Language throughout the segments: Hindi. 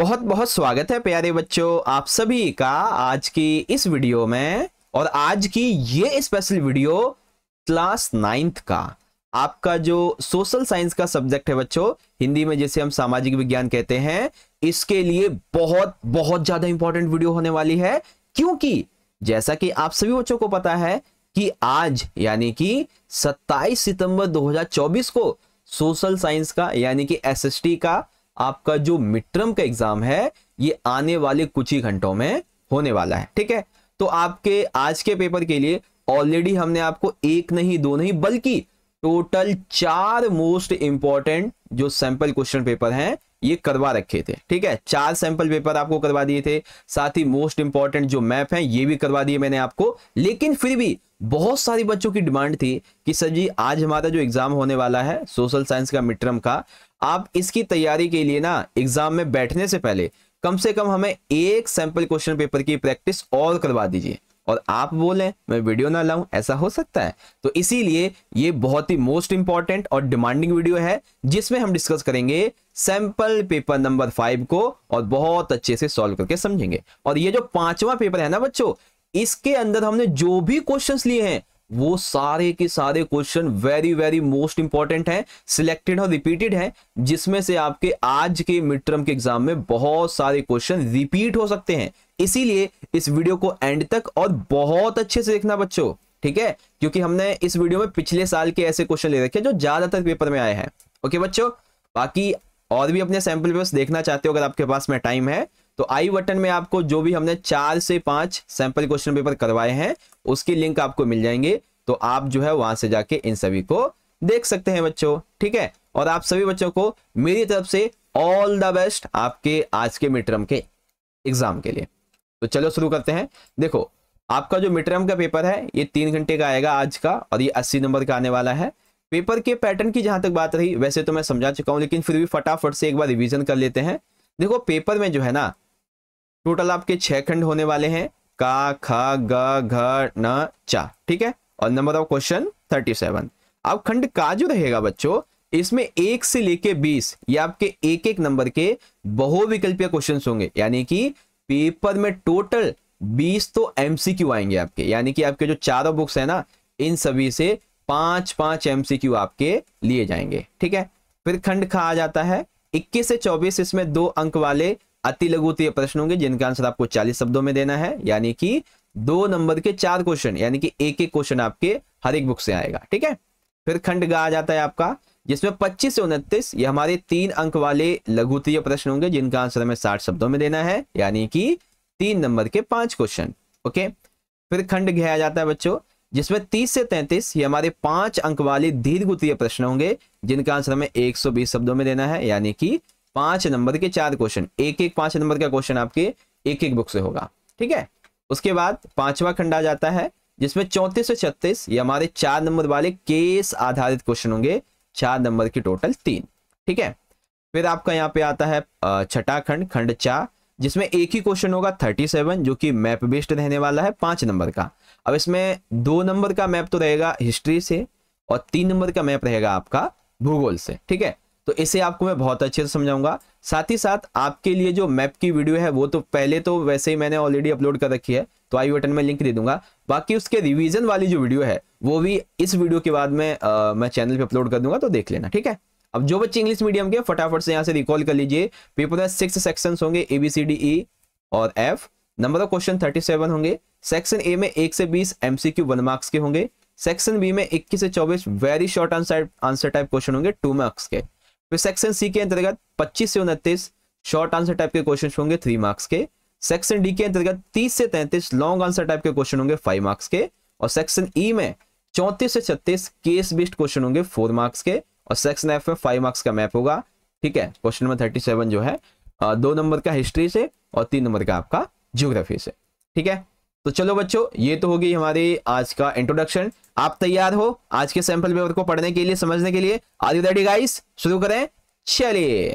बहुत बहुत स्वागत है प्यारे बच्चों आप सभी का आज की इस वीडियो में और आज की ये स्पेशल वीडियो क्लास नाइन्थ का आपका जो सोशल साइंस का सब्जेक्ट है बच्चों हिंदी में जैसे हम सामाजिक विज्ञान कहते हैं इसके लिए बहुत बहुत ज्यादा इंपॉर्टेंट वीडियो होने वाली है क्योंकि जैसा कि आप सभी बच्चों को पता है कि आज यानी कि 27 सितंबर 2024 को सोशल साइंस का यानी कि एसएसटी का आपका जो मिट्रम का एग्जाम है ये आने वाले कुछ ही घंटों में होने वाला है ठीक है तो आपके आज के पेपर के लिए ऑलरेडी हमने आपको एक नहीं दो नहीं बल्कि टोटल चार मोस्ट इंपॉर्टेंट जो सैंपल क्वेश्चन पेपर हैं ये करवा रखे थे ठीक है चार सैंपल पेपर आपको करवा दिए थे साथ ही मोस्ट इंपॉर्टेंट जो मैप है ये भी करवा दिए मैंने आपको लेकिन फिर भी बहुत सारे बच्चों की डिमांड थी कि सर जी आज हमारा जो एग्जाम होने वाला है सोशल साइंस का मिड टर्म का आप इसकी तैयारी के लिए ना एग्जाम में बैठने से पहले कम से कम हमें एक सैंपल क्वेश्चन पेपर की प्रैक्टिस और करवा दीजिए और आप बोलें मैं वीडियो ना लाऊं ऐसा हो सकता है तो इसीलिए ये बहुत ही मोस्ट इंपॉर्टेंट और डिमांडिंग वीडियो है जिसमें हम डिस्कस करेंगे सैंपल पेपर नंबर फाइव को और बहुत अच्छे से सॉल्व करके समझेंगे और ये जो पांचवा पेपर है ना बच्चों इसके अंदर हमने जो भी क्वेश्चंस लिए हैं वो सारे के सारे question very very most important हैं सिलेक्टेड और रिपीटेड हैं जिसमें से आपके आज के मिड टर्म के एग्जाम में बहुत सारे क्वेश्चन रिपीट हो सकते हैं इसीलिए इस वीडियो को एंड तक और बहुत अच्छे से देखना बच्चों ठीक है क्योंकि हमने इस वीडियो में पिछले साल के ऐसे क्वेश्चन ले रखे जो ज्यादातर पेपर में आए हैं ओके बच्चों बाकी और भी अपने सैंपल पेपर देखना चाहते हो अगर आपके पास में टाइम है तो आई बटन में आपको जो भी हमने चार से पांच सैंपल क्वेश्चन पेपर करवाए हैं उसकी लिंक आपको मिल जाएंगे तो आप जो है वहां से जाके इन सभी को देख सकते हैं बच्चों ठीक है और आप सभी बच्चों को मेरी तरफ से ऑल द बेस्ट आपके आज के मिड के एग्जाम के लिए तो चलो शुरू करते हैं देखो आपका जो मिड का पेपर है ये तीन घंटे का आएगा आज का और ये अस्सी नंबर का आने वाला है पेपर के पैटर्न की जहां तक बात रही वैसे तो मैं समझा चुका हूं लेकिन फिर भी फटाफट से एक बार रिवीजन कर लेते हैं देखो पेपर में जो है ना टोटल आपके छह खंड होने वाले हैं का ख ग घ न चा ठीक है और number of question thirty seven अब खंड का जो रहेगा बच्चों इसमें एक से लेके बीस ये आपके एक एक नंबर के बहुविकल्पीय क्वेश्चन होंगे यानी कि पेपर में टोटल बीस तो एमसीक्यू आएंगे आपके यानी कि आपके जो चारों बुक्स है ना इन सभी से पांच पांच एमसीक्यू आपके लिए जाएंगे ठीक है फिर खंड खा आ जाता है इक्कीस से चौबीस इसमें दो अंक वाले अति लघुतीय प्रश्न होंगे जिनका आंसर आपको चालीस शब्दों में देना है यानी कि दो नंबर के चार क्वेश्चन यानी कि एक एक क्वेश्चन आपके हर एक बुक से आएगा ठीक है फिर खंड गा आ जाता है आपका जिसमें 25 से उनतीस ये हमारे तीन अंक वाले लघुतीय प्रश्न होंगे जिनका आंसर हमें साठ शब्दों में देना है यानी कि तीन नंबर के पांच क्वेश्चन ओके फिर खंड घया जाता है बच्चों जिसमें 30 से 33 ये हमारे पांच अंक वाले दीर्घ दीर्घुतीय प्रश्न होंगे जिनका आंसर हमें 120 शब्दों में देना है यानी कि पांच नंबर के चार क्वेश्चन एक एक पांच नंबर का क्वेश्चन आपके एक एक बुक से होगा ठीक है उसके बाद पांचवा खंड आ जाता है जिसमें चौंतीस से छत्तीस ये हमारे चार नंबर वाले केस आधारित क्वेश्चन होंगे चार नंबर की टोटल तीन ठीक है फिर आपका यहाँ पे आता है छठा खंड खंड चार जिसमें एक ही क्वेश्चन होगा थर्टी सेवन जो कि मैप बेस्ड रहने वाला है पांच नंबर का अब इसमें दो नंबर का मैप तो रहेगा हिस्ट्री से और तीन नंबर का मैप रहेगा आपका भूगोल से ठीक है तो इसे आपको मैं बहुत अच्छे से समझाऊंगा साथ ही साथ आपके लिए जो मैप की वीडियो है वो तो पहले तो वैसे ही मैंने ऑलरेडी अपलोड कर रखी है तो आई बटन में लिंक दे दूंगा बाकी उसके रिवीजन वाली जो वीडियो है वो भी इस वीडियो के बाद में आ, मैं चैनल पे अपलोड कर दूंगा तो देख लेना ठीक है अब जो बच्चे इंग्लिश मीडियम के फटाफट से यहाँ से रिकॉल कर लीजिए पेपर में सिक्स सेक्शन होंगे A B C D E और F number of question thirty seven होंगे सेक्शन ए में एक से बीस एमसीक्यू वन मार्क्स के होंगे सेक्शन बी में इक्कीस से चौबीस very short answer answer type question होंगे टू मार्क्स के सेक्शन सी के अंतर्गत 25 से उनतीस शॉर्ट आंसर टाइप के क्वेश्चन होंगे थ्री मार्क्स के सेक्शन डी के अंतर्गत 30 से 33 लॉन्ग आंसर टाइप के क्वेश्चन होंगे फाइव मार्क्स के और सेक्शन ई e में 34 से 36 केस बेस्ड क्वेश्चन होंगे फोर मार्क्स के और सेक्शन एफ में फाइव मार्क्स का मैप होगा ठीक है क्वेश्चन नंबर थर्टी सेवन जो है दो नंबर का हिस्ट्री से और तीन नंबर का आपका ज्योग्राफी से ठीक है तो चलो बच्चों ये तो होगी हमारी आज का इंट्रोडक्शन आप तैयार हो आज के सैंपल पेपर को पढ़ने के लिए समझने के लिए आर यू रेडी गाइस शुरू करें चलिए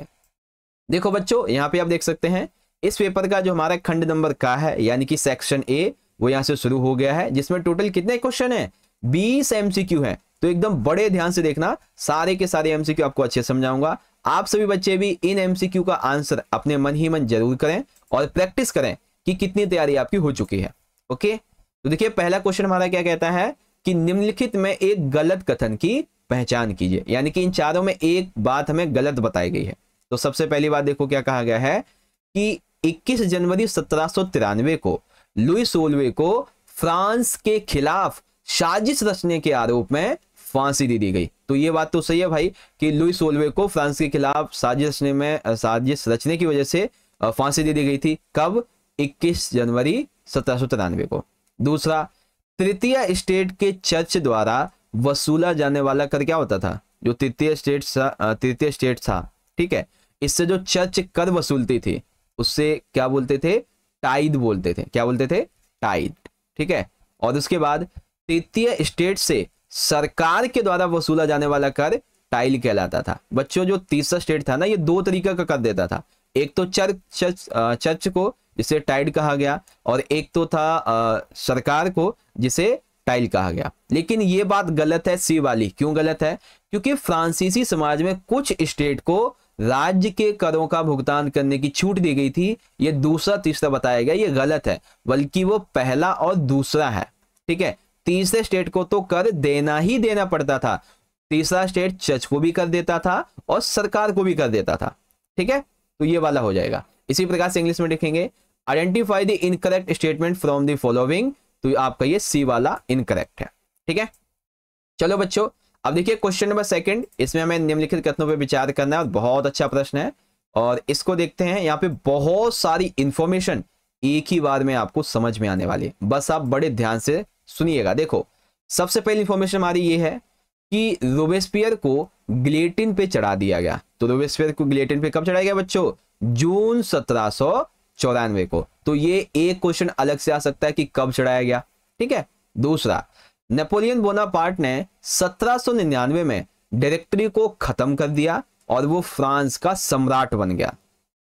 देखो बच्चों यहाँ पे आप देख सकते हैं इस पेपर का जो हमारा खंड नंबर का है यानी कि सेक्शन ए वो यहाँ से शुरू हो गया है जिसमें टोटल कितने क्वेश्चन है बीस एमसीक्यू है तो एकदम बड़े ध्यान से देखना सारे के सारे एमसीक्यू आपको अच्छे समझाऊंगा आप सभी बच्चे भी इन एमसीक्यू का आंसर अपने मन ही मन जरूर करें और प्रैक्टिस करें कि कितनी तैयारी आपकी हो चुकी है ओके तो देखिए पहला क्वेश्चन हमारा क्या कहता है कि निम्नलिखित में एक गलत कथन की पहचान कीजिए यानी कि इन चारों में एक बात हमें गलत बताई गई है तो सबसे पहली बात देखो क्या कहा गया है कि 21 जनवरी सत्रह को लुई सोलवे को फ्रांस के खिलाफ साजिश रचने के आरोप में फांसी दे दी गई तो ये बात तो सही है भाई कि लुई सोलवे को फ्रांस के खिलाफ साजिश रचने में साजिश रचने की वजह से फांसी दे दी गई थी कब 21 जनवरी सत्रह को दूसरा तृतीय स्टेट के चर्च द्वारा वसूला जाने वाला कर क्या होता था जो तृतीय स्टेट तृतीय स्टेट था ठीक है इससे जो चर्च कर वसूलती थी उससे क्या बोलते थे टाइड बोलते थे क्या बोलते थे टाइद ठीक है और उसके बाद तृतीय स्टेट से सरकार के द्वारा वसूला जाने वाला कर टाइल कहलाता था बच्चों जो तीसरा स्टेट था ना ये दो तरीके का कर देता था एक तो चर्च चर्च चर्च को जिसे टाइड कहा गया और एक तो था आ, सरकार को जिसे टाइल कहा गया लेकिन ये बात गलत है सी वाली क्यों गलत है क्योंकि फ्रांसीसी समाज में कुछ स्टेट को राज्य के करों का भुगतान करने की छूट दी गई थी ये दूसरा तीसरा बताया गया ये गलत है बल्कि वो पहला और दूसरा है ठीक है तीसरे स्टेट को तो कर देना ही देना पड़ता था तीसरा स्टेट चर्च को भी कर देता था और सरकार को भी कर देता था ठीक है तो ये वाला हो जाएगा इसी प्रकार से इंग्लिश में देखेंगे identify the incorrect statement from the following तो आपका ये सी वाला इनकरेक्ट है ठीक है चलो बच्चों अब देखिए क्वेश्चन नंबर सेकंड इसमें हमें निम्नलिखित कथनों पर विचार करना है और बहुत अच्छा प्रश्न है और इसको देखते हैं यहाँ पे बहुत सारी इंफॉर्मेशन एक ही बार में आपको समझ में आने वाली है बस आप बड़े ध्यान से सुनिएगा देखो सबसे पहली इंफॉर्मेशन हमारी ये है कि रोबेस्पियर को ग्लेटिन पे चढ़ा दिया गया तो रोबेस्पियर को ग्लेटिन पे कब चढ़ाया गया बच्चों जून सत्रह चौरानवे को तो ये एक क्वेश्चन अलग से आ सकता है कि कब चढ़ाया गया ठीक है दूसरा नेपोलियन बोनापार्ट ने 1799 में डायरेक्टरी को खत्म कर दिया और वो फ्रांस का सम्राट बन गया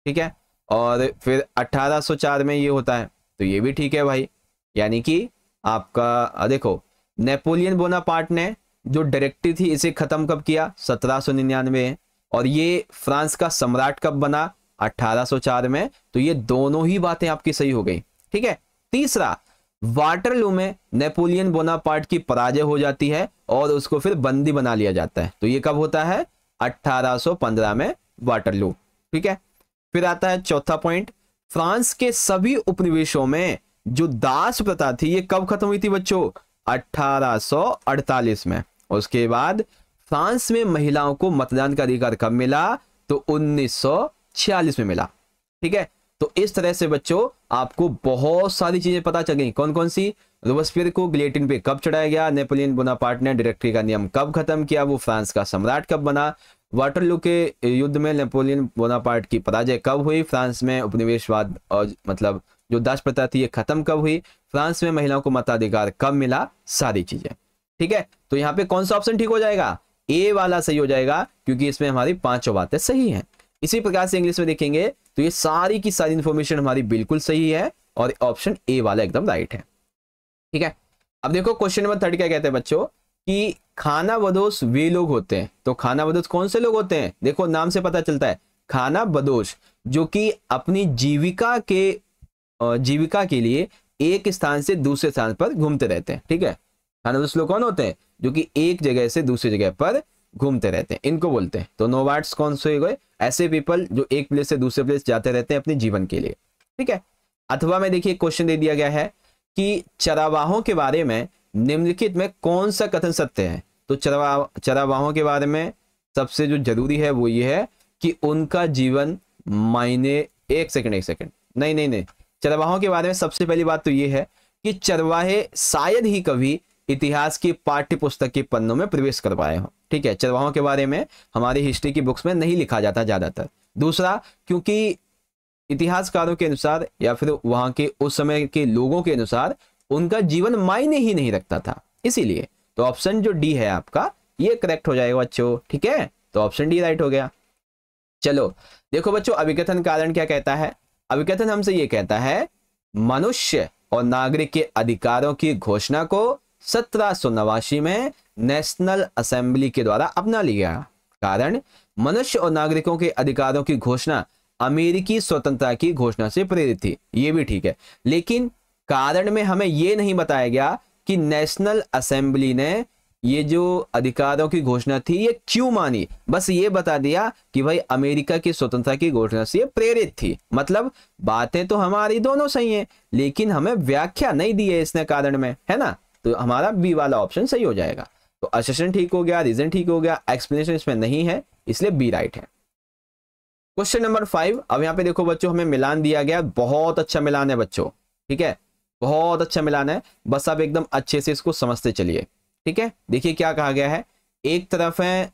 ठीक है और फिर 1804 में ये होता है तो ये भी ठीक है भाई यानी कि आपका देखो नेपोलियन बोनापार्ट ने जो डायरेक्टरी थी इसे खत्म कब किया सत्रह और ये फ्रांस का सम्राट कब बना 1804 में तो ये दोनों ही बातें आपकी सही हो गई ठीक है तीसरा वाटरलू में नेपोलियन बोनापार्ट की पराजय हो जाती है और उसको फिर बंदी बना लिया जाता है तो ये कब होता है 1815 में वाटरलू ठीक है फिर आता है चौथा पॉइंट फ्रांस के सभी उपनिवेशों में जो दास प्रथा थी ये कब खत्म हुई थी बच्चों 1848 में उसके बाद फ्रांस में महिलाओं को मतदान का अधिकार कब मिला तो 1900 छियालीस में मिला ठीक है तो इस तरह से बच्चों आपको बहुत सारी चीजें पता चल गई कौन कौन सी रोबस्पियर को ग्लेटिन पे कब चढ़ाया गया नेपोलियन बोनापार्ट ने डायरेक्टरी का नियम कब खत्म किया वो फ्रांस का सम्राट कब बना वाटरलू के युद्ध में नेपोलियन बोनापार्ट की पराजय कब हुई फ्रांस में उपनिवेशवाद और मतलब जो दास प्रथा थी ये खत्म कब हुई फ्रांस में महिलाओं को मताधिकार कब मिला सारी चीजें ठीक है तो यहाँ पे कौन सा ऑप्शन ठीक हो जाएगा ए वाला सही हो जाएगा क्योंकि इसमें हमारी पांचों बातें सही हैं इसी प्रकार से इंग्लिश में देखेंगे तो ये सारी की सारी इंफॉर्मेशन हमारी बिल्कुल सही है और ऑप्शन ए वाला एकदम राइट है ठीक है अब देखो क्वेश्चन नंबर थर्ड क्या कहते हैं बच्चों कि खाना बदोश वे लोग होते हैं तो खाना बदोश कौन से लोग होते हैं देखो नाम से पता चलता है खाना बदोश जो कि अपनी जीविका के जीविका के लिए एक स्थान से दूसरे स्थान पर घूमते रहते हैं ठीक है खाना बदोश लोग कौन होते हैं जो कि एक जगह से दूसरी जगह पर घूमते रहते हैं इनको बोलते हैं तो नोवाट्स कौन से हुए ऐसे पीपल जो एक प्लेस से दूसरे प्लेस जाते रहते हैं अपने जीवन के लिए ठीक है अथवा में देखिए क्वेश्चन दे दिया गया है कि चरावाहों के बारे में निम्नलिखित में कौन सा कथन सत्य है तो चरावा चरावाहों के बारे में सबसे जो जरूरी है वो ये है कि उनका जीवन मायने एक सेकंड एक सेकंड नहीं नहीं नहीं चरवाहों के बारे में सबसे पहली बात तो ये है कि चरवाहे शायद ही कभी इतिहास की पाठ्य पुस्तक के पन्नों में प्रवेश करवाए हो ठीक है चरवाहों के बारे में हमारी हिस्ट्री की बुक्स में नहीं लिखा जाता ज़्यादातर दूसरा क्योंकि इतिहासकारों के अनुसार या फिर वहां के उस समय के लोगों के अनुसार उनका जीवन मायने ही नहीं रखता था इसीलिए तो ऑप्शन जो डी है आपका ये करेक्ट हो जाएगा बच्चों ठीक है तो ऑप्शन डी राइट हो गया चलो देखो बच्चों अभिकथन कारण क्या कहता है अभिकथन हमसे ये कहता है मनुष्य और नागरिक के अधिकारों की घोषणा को सत्रह में नेशनल असेंबली के द्वारा अपना लिया कारण मनुष्य और नागरिकों के अधिकारों की घोषणा अमेरिकी स्वतंत्रता की घोषणा से प्रेरित थी ये भी ठीक है लेकिन कारण में हमें ये नहीं बताया गया कि नेशनल असेंबली ने ये जो अधिकारों की घोषणा थी ये क्यों मानी बस ये बता दिया कि भाई अमेरिका की स्वतंत्रता की घोषणा से प्रेरित थी मतलब बातें तो हमारी दोनों सही हैं लेकिन हमें व्याख्या नहीं दी है इसने कारण में है ना तो हमारा बी वाला ऑप्शन सही हो जाएगा तो असेशन ठीक हो गया रीजन ठीक हो गया एक्सप्लेनेशन इसमें नहीं है इसलिए बी राइट है क्वेश्चन नंबर फाइव अब यहाँ पे देखो बच्चों हमें मिलान दिया गया बहुत अच्छा मिलान है बच्चों ठीक है बहुत अच्छा मिलान है बस आप एकदम अच्छे से इसको समझते चलिए ठीक है देखिए क्या कहा गया है एक तरफ है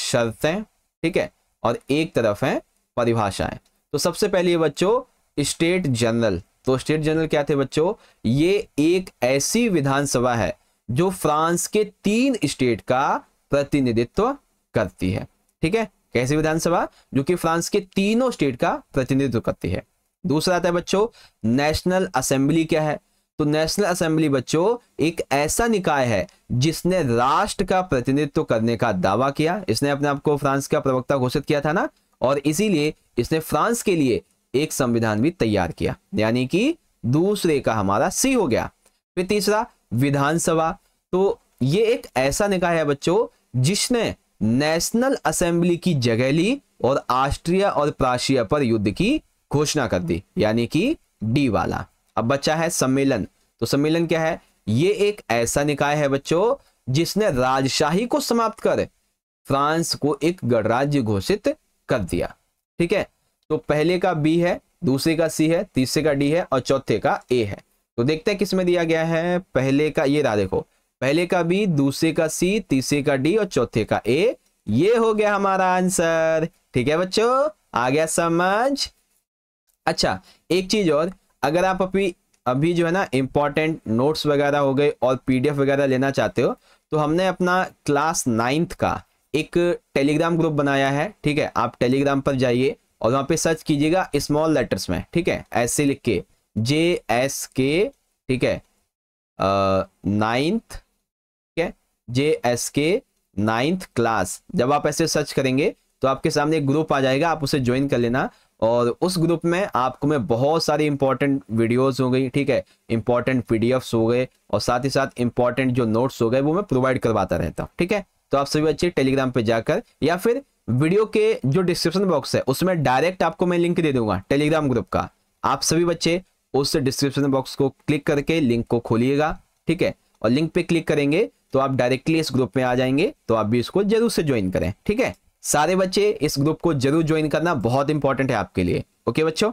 शर्तें ठीक है और एक तरफ है परिभाषाएं तो सबसे पहले बच्चों स्टेट जनरल तो स्टेट जनरल क्या थे बच्चों ये एक ऐसी विधानसभा है जो फ्रांस के तीन स्टेट का प्रतिनिधित्व करती है ठीक है कैसी विधानसभा जो कि फ्रांस के तीनों स्टेट का प्रतिनिधित्व करती है दूसरा आता है बच्चों नेशनल असेंबली क्या है तो नेशनल असेंबली बच्चों एक ऐसा निकाय है जिसने राष्ट्र का प्रतिनिधित्व करने का दावा किया इसने अपने आप को फ्रांस का प्रवक्ता घोषित किया था ना और इसीलिए इसने फ्रांस के लिए एक संविधान भी तैयार किया यानी कि दूसरे का हमारा सी हो गया फिर तीसरा विधानसभा तो ये एक ऐसा निकाय है बच्चों जिसने नेशनल असेंबली की जगह ली और ऑस्ट्रिया और प्राशिया पर युद्ध की घोषणा कर दी यानी कि डी वाला अब बच्चा है सम्मेलन तो सम्मेलन क्या है ये एक ऐसा निकाय है बच्चों जिसने राजशाही को समाप्त कर फ्रांस को एक गणराज्य घोषित कर दिया ठीक है तो पहले का बी है दूसरे का सी है तीसरे का डी है और चौथे का ए है तो देखते हैं किस में दिया गया है पहले का ये रहा देखो पहले का बी दूसरे का सी तीसरे का डी और चौथे का ए ये हो गया हमारा आंसर ठीक है बच्चों आ गया समझ अच्छा एक चीज और अगर आप अभी अभी जो है ना इंपॉर्टेंट नोट्स वगैरह हो गए और पीडीएफ वगैरह लेना चाहते हो तो हमने अपना क्लास नाइन्थ का एक टेलीग्राम ग्रुप बनाया है ठीक है आप टेलीग्राम पर जाइए और वहां पे सर्च कीजिएगा स्मॉल लेटर्स में ठीक है ऐसे लिख के जे एस के ठीक है नाइन्थ ठीक है J S K ninth class जब आप ऐसे सर्च करेंगे तो आपके सामने एक ग्रुप आ जाएगा आप उसे ज्वाइन कर लेना और उस ग्रुप में आपको मैं बहुत सारी इंपॉर्टेंट वीडियोस हो गई ठीक है इंपॉर्टेंट पीडीएफ्स हो गए और साथ ही साथ इंपॉर्टेंट जो नोट्स हो गए वो मैं प्रोवाइड करवाता रहता हूँ ठीक है तो आप सभी बच्चे टेलीग्राम पे जाकर या फिर वीडियो के जो डिस्क्रिप्शन बॉक्स है उसमें डायरेक्ट आपको मैं लिंक दे दूंगा टेलीग्राम ग्रुप का आप सभी बच्चे उस डिस्क्रिप्शन बॉक्स को क्लिक करके लिंक को खोलिएगा ठीक है और लिंक पे क्लिक करेंगे तो आप डायरेक्टली इस ग्रुप में आ जाएंगे तो आप भी इसको जरूर से ज्वाइन करें ठीक है सारे बच्चे इस ग्रुप को जरूर ज्वाइन करना बहुत इंपॉर्टेंट है आपके लिए ओके बच्चों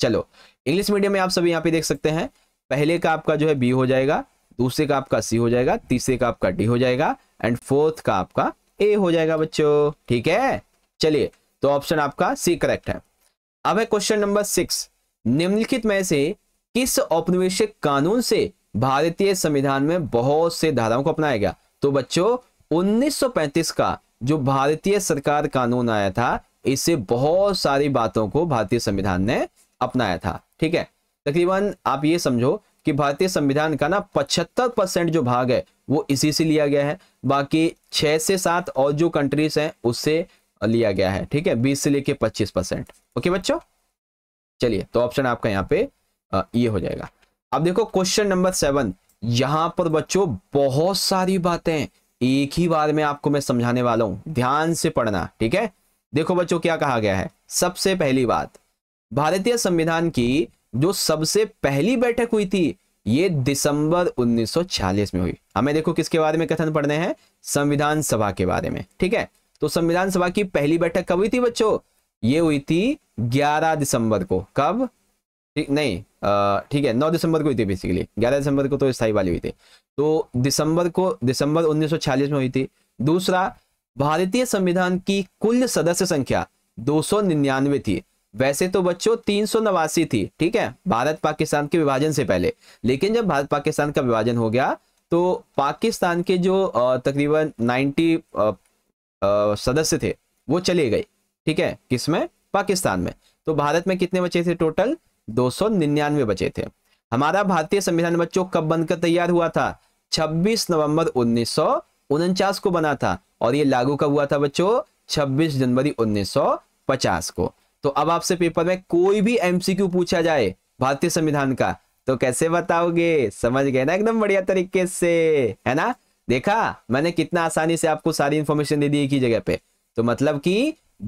चलो इंग्लिश मीडियम में आप सभी यहाँ पे देख सकते हैं पहले का आपका जो है बी हो जाएगा दूसरे का आपका सी हो जाएगा तीसरे का आपका डी हो जाएगा एंड फोर्थ का आपका ए हो जाएगा बच्चों ठीक है चलिए तो ऑप्शन आपका सी करेक्ट है अब है क्वेश्चन नंबर सिक्स निम्नलिखित में से किस औपनिवेशिक कानून से भारतीय संविधान में बहुत से धाराओं को अपनाया गया तो बच्चों 1935 का जो भारतीय सरकार कानून आया था इससे बहुत सारी बातों को भारतीय संविधान ने अपनाया था ठीक है तकरीबन आप ये समझो कि भारतीय संविधान का ना पचहत्तर परसेंट जो भाग है वो इसी से लिया गया है बाकी छह से सात और जो कंट्रीज हैं उससे लिया गया है ठीक है बीस से लेके पच्चीस परसेंट ओके बच्चों चलिए तो ऑप्शन आपका यहाँ पे ये हो जाएगा अब देखो क्वेश्चन नंबर सेवन यहां पर बच्चों बहुत सारी बातें एक ही बार में आपको मैं समझाने वाला हूं ध्यान से पढ़ना ठीक है देखो बच्चों क्या कहा गया है सबसे पहली बात भारतीय संविधान की जो सबसे पहली बैठक हुई थी ये दिसंबर 1940 में हुई हमें देखो किसके बारे में कथन पढ़ने हैं संविधान सभा के बारे में ठीक है तो संविधान सभा की पहली बैठक कब हुई थी बच्चों ये हुई थी 11 दिसंबर को कब ठीक नहीं ठीक है 9 दिसंबर को हुई थी बेसिकली 11 दिसंबर को तो स्थाई वाली हुई थी तो दिसंबर को दिसंबर उन्नीस में हुई थी दूसरा भारतीय संविधान की कुल सदस्य संख्या दो थी वैसे तो बच्चों तीन सौ नवासी थी ठीक है भारत पाकिस्तान के विभाजन से पहले लेकिन जब भारत पाकिस्तान का विभाजन हो गया तो पाकिस्तान के जो तकरीबन 90 सदस्य थे वो चले गए ठीक है किसमें पाकिस्तान में तो भारत में कितने बचे थे टोटल निन्यानवे बचे थे हमारा भारतीय संविधान बच्चों कब बनकर तैयार हुआ था छब्बीस नवंबर उन्नीस को बना था और ये लागू कब हुआ था बच्चों 26 जनवरी 1950 को तो अब आपसे पेपर में कोई भी एमसीक्यू पूछा जाए भारतीय संविधान का तो कैसे बताओगे समझ गए ना एकदम बढ़िया तरीके से है ना देखा मैंने कितना आसानी से आपको सारी इंफॉर्मेशन दे दी एक ही जगह पे तो मतलब कि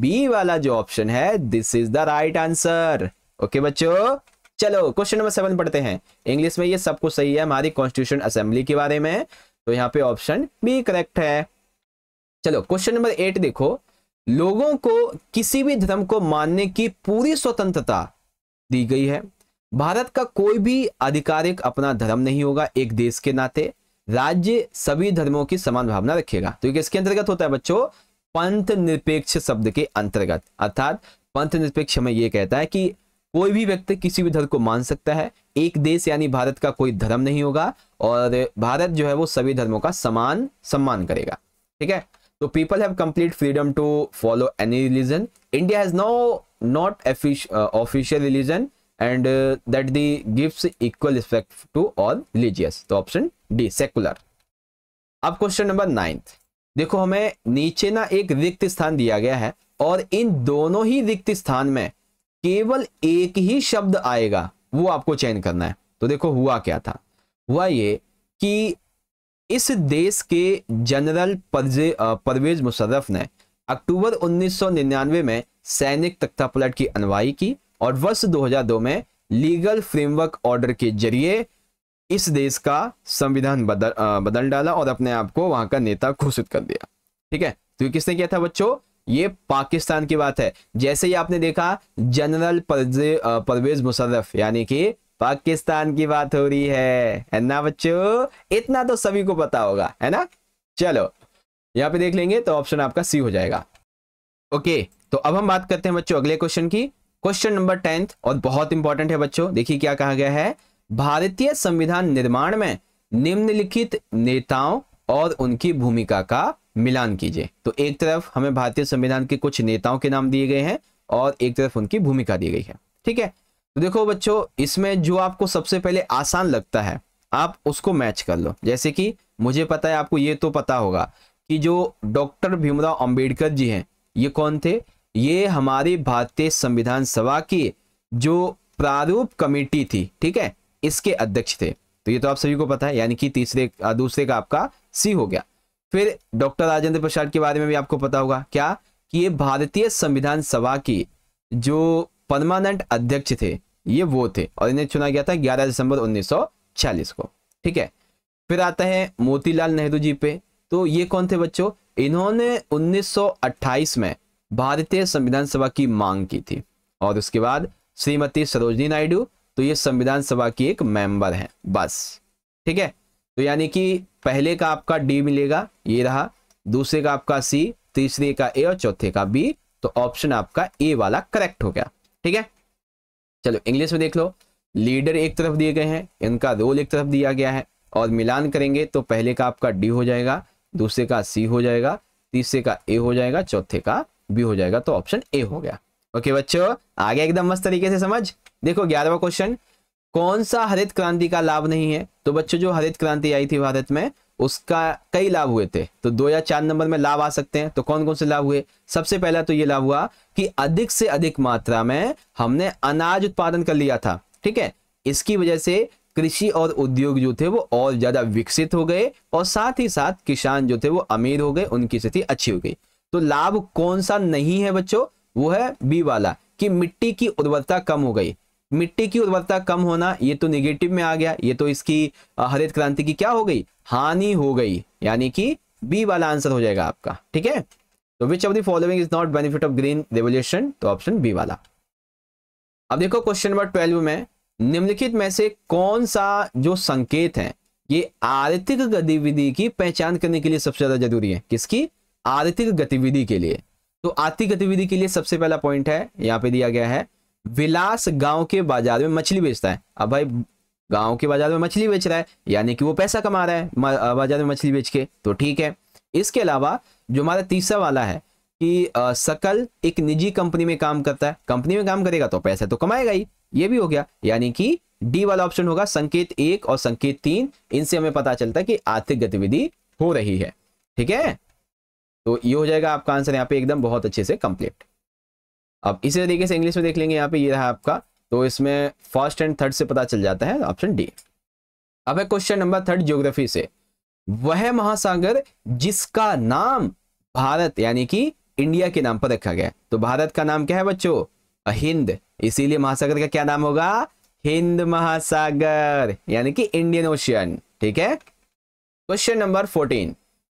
बी वाला जो ऑप्शन है this is the right answer okay बच्चों चलो क्वेश्चन नंबर सेवन पढ़ते हैं इंग्लिश में ये सब कुछ सही है हमारी कॉन्स्टिट्यूशन असेंबली के बारे में तो यहाँ पे ऑप्शन बी करेक्ट है चलो क्वेश्चन नंबर एट देखो लोगों को किसी भी धर्म को मानने की पूरी स्वतंत्रता दी गई है भारत का कोई भी आधिकारिक अपना धर्म नहीं होगा एक देश के नाते राज्य सभी धर्मों की समान भावना रखेगा तो इसके अंतर्गत होता है बच्चों पंथ निरपेक्ष शब्द के अंतर्गत अर्थात पंथ निरपेक्ष हमें यह कहता है कि कोई भी व्यक्ति किसी भी धर्म को मान सकता है एक देश यानी भारत का कोई धर्म नहीं होगा और भारत जो है वो सभी धर्मों का समान सम्मान करेगा ठीक है तो people have complete freedom to follow any religion India has no not official religion and that the gives equal respect to all religious तो ऑप्शन डी सेकुलर अब क्वेश्चन नंबर नाइन्थ देखो हमें नीचे ना एक रिक्त स्थान दिया गया है और इन दोनों ही रिक्त स्थान में केवल एक ही शब्द आएगा वो आपको चयन करना है तो देखो हुआ क्या था हुआ ये कि इस देश के जनरल परजे परवेज मुशर्रफ ने अक्टूबर 1999 में सैनिक तख्तापलट की अनुवाई की और वर्ष 2002 में लीगल फ्रेमवर्क ऑर्डर के जरिए इस देश का संविधान बदल बदल डाला और अपने आप को वहां का नेता घोषित कर दिया ठीक है तो ये किसने किया था बच्चों ये पाकिस्तान की बात है जैसे ही आपने देखा जनरल परवेज मुशर्रफ यानी कि पाकिस्तान की बात हो रही है है ना बच्चों इतना तो सभी को पता होगा है ना चलो यहाँ पे देख लेंगे तो ऑप्शन आपका सी हो जाएगा ओके तो अब हम बात करते हैं बच्चों अगले क्वेश्चन की क्वेश्चन नंबर टेंथ और बहुत इंपॉर्टेंट है बच्चों देखिए क्या कहा गया है भारतीय संविधान निर्माण में निम्नलिखित नेताओं और उनकी भूमिका का मिलान कीजिए तो एक तरफ हमें भारतीय संविधान के कुछ नेताओं के नाम दिए गए हैं और एक तरफ उनकी भूमिका दी गई है ठीक है तो देखो बच्चों इसमें जो आपको सबसे पहले आसान लगता है आप उसको मैच कर लो जैसे कि मुझे पता है आपको ये तो पता होगा कि जो डॉक्टर भीमराव अंबेडकर जी हैं ये कौन थे ये हमारी भारतीय संविधान सभा की जो प्रारूप कमेटी थी ठीक है इसके अध्यक्ष थे तो ये तो आप सभी को पता है यानी कि तीसरे दूसरे का आपका सी हो गया फिर डॉक्टर राजेंद्र प्रसाद के बारे में भी आपको पता होगा क्या कि ये भारतीय संविधान सभा की जो परमानेंट अध्यक्ष थे ये वो थे और इन्हें चुना गया था 11 दिसंबर 1940 को ठीक है फिर आता है मोतीलाल नेहरू जी पे तो ये कौन थे बच्चों इन्होंने 1928 में भारतीय संविधान सभा की मांग की थी और उसके बाद श्रीमती सरोजनी नायडू तो ये संविधान सभा की एक मेंबर हैं बस ठीक है तो यानी कि पहले का आपका डी मिलेगा ये रहा दूसरे का आपका सी तीसरे का ए और चौथे का बी तो ऑप्शन आपका ए वाला करेक्ट हो गया ठीक है चलो इंग्लिश में देख लो लीडर एक तरफ दिए गए हैं इनका रोल एक तरफ दिया गया है और मिलान करेंगे तो पहले का आपका डी हो जाएगा दूसरे का सी हो जाएगा तीसरे का ए हो जाएगा चौथे का बी हो जाएगा तो ऑप्शन ए हो गया ओके बच्चों आगे एकदम मस्त तरीके से समझ देखो ग्यारहवा क्वेश्चन कौन सा हरित क्रांति का लाभ नहीं है तो बच्चों जो हरित क्रांति आई थी भारत में उसका कई लाभ हुए थे तो दो या चार नंबर में लाभ आ सकते हैं तो कौन कौन से लाभ हुए सबसे पहला तो ये लाभ हुआ कि अधिक से अधिक मात्रा में हमने अनाज उत्पादन कर लिया था ठीक है इसकी वजह से कृषि और उद्योग जो थे वो और ज्यादा विकसित हो गए और साथ ही साथ किसान जो थे वो अमीर हो गए उनकी स्थिति अच्छी हो गई तो लाभ कौन सा नहीं है बच्चों वो है बी वाला कि मिट्टी की उर्वरता कम हो गई मिट्टी की उर्वरता कम होना ये तो निगेटिव में आ गया ये तो इसकी हरित क्रांति की क्या हो गई हानि हो गई यानी कि बी वाला आंसर हो जाएगा आपका ठीक है तो which of the is not benefit of green revolution तो ऑप्शन बी वाला अब देखो क्वेश्चन नंबर ट्वेल्व में निम्नलिखित में से कौन सा जो संकेत है ये आर्थिक गतिविधि की पहचान करने के लिए सबसे ज्यादा जरूरी है किसकी आर्थिक गतिविधि के लिए तो आर्थिक गतिविधि के लिए सबसे पहला पॉइंट है यहां पे दिया गया है विलास गांव के बाजार में मछली बेचता है अब भाई गांव के बाजार में मछली बेच रहा है यानी कि वो पैसा कमा रहा है बाजार में मछली बेच के तो ठीक है इसके अलावा जो हमारा तीसरा वाला है कि आ, सकल एक निजी कंपनी में काम करता है कंपनी में काम करेगा तो पैसा तो कमाएगा ही ये भी हो गया यानी कि डी वाला ऑप्शन होगा संकेत एक और संकेत तीन इनसे हमें पता चलता है कि आर्थिक गतिविधि हो रही है ठीक है तो ये हो जाएगा आपका आंसर यहाँ पे एकदम बहुत अच्छे से कंप्लीट अब इसी तरीके से इंग्लिश में देख लेंगे यहाँ पे ये रहा आपका तो इसमें फर्स्ट एंड थर्ड से पता चल जाता है ऑप्शन डी अब है क्वेश्चन नंबर थर्ड ज्योग्राफी से वह महासागर जिसका नाम भारत यानी कि इंडिया के नाम पर रखा गया तो भारत का नाम क्या है बच्चों हिंद इसीलिए महासागर का क्या नाम होगा हिंद महासागर यानी कि इंडियन ओशियन ठीक है क्वेश्चन नंबर फोर्टीन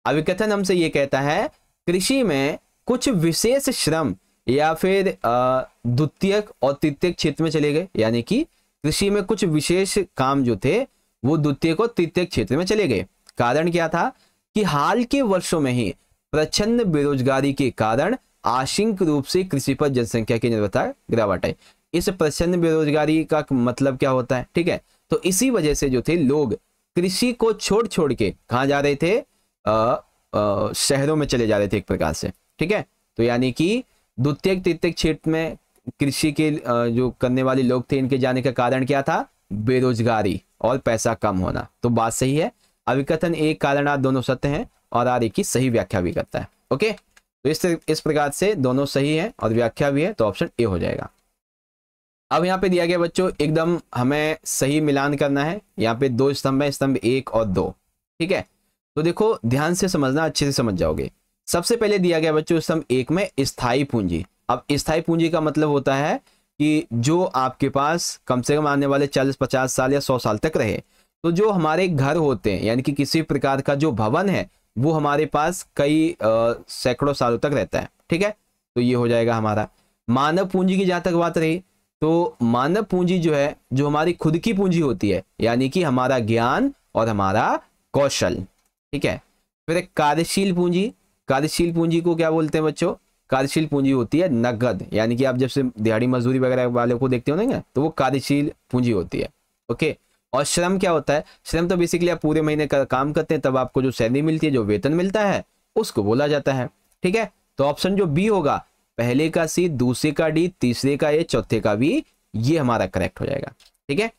अभिकथन हमसे ये कहता है कृषि में कुछ विशेष श्रम या फिर द्वितीय और तृतीय क्षेत्र में चले गए यानी कि कृषि में कुछ विशेष काम जो थे वो द्वितीय और तृतीय क्षेत्र में चले गए कारण क्या था कि हाल के वर्षों में ही प्रचंड बेरोजगारी के कारण आशंक रूप से कृषि पर जनसंख्या की निर्भरता गिरावट है इस प्रचंड बेरोजगारी का मतलब क्या होता है ठीक है तो इसी वजह से जो थे लोग कृषि को छोड़ छोड़ के कहा जा रहे थे अः शहरों में चले जा रहे थे एक प्रकार से ठीक है तो यानी कि द्वितीय तृतीय क्षेत्र में कृषि के जो करने वाले लोग थे इनके जाने का कारण क्या था बेरोजगारी और पैसा कम होना तो बात सही है अविकथन एक कारण आर दोनों सत्य हैं और आर एक की सही व्याख्या भी करता है ओके तो इस इस प्रकार से दोनों सही है और व्याख्या भी है तो ऑप्शन ए हो जाएगा अब यहाँ पे दिया गया बच्चों एकदम हमें सही मिलान करना है यहाँ पे दो स्तंभ है स्तंभ एक और दो ठीक है तो देखो ध्यान से समझना अच्छे से समझ जाओगे सबसे पहले दिया गया बच्चों सम एक में स्थायी पूंजी अब स्थायी पूंजी का मतलब होता है कि जो आपके पास कम से कम आने वाले चालीस पचास साल या सौ साल तक रहे तो जो हमारे घर होते हैं यानी कि किसी प्रकार का जो भवन है वो हमारे पास कई सैकड़ों सालों तक रहता है ठीक है तो ये हो जाएगा हमारा मानव पूंजी की जहां तक बात रही तो मानव पूंजी जो है जो हमारी खुद की पूंजी होती है यानी कि हमारा ज्ञान और हमारा कौशल ठीक है फिर कार्यशील पूंजी कार्यशील पूंजी को क्या बोलते हैं बच्चों कार्यशील पूंजी होती है नगद यानी कि आप जब से दिहाड़ी मजदूरी वगैरह वाले को देखते हो ना तो वो कार्यशील पूंजी होती है ओके और श्रम क्या होता है श्रम तो बेसिकली आप पूरे महीने का काम करते हैं तब आपको जो सैलरी मिलती है जो वेतन मिलता है उसको बोला जाता है ठीक है तो ऑप्शन जो बी होगा पहले का सी दूसरे का डी तीसरे का ए चौथे का बी ये हमारा करेक्ट हो जाएगा ठीक है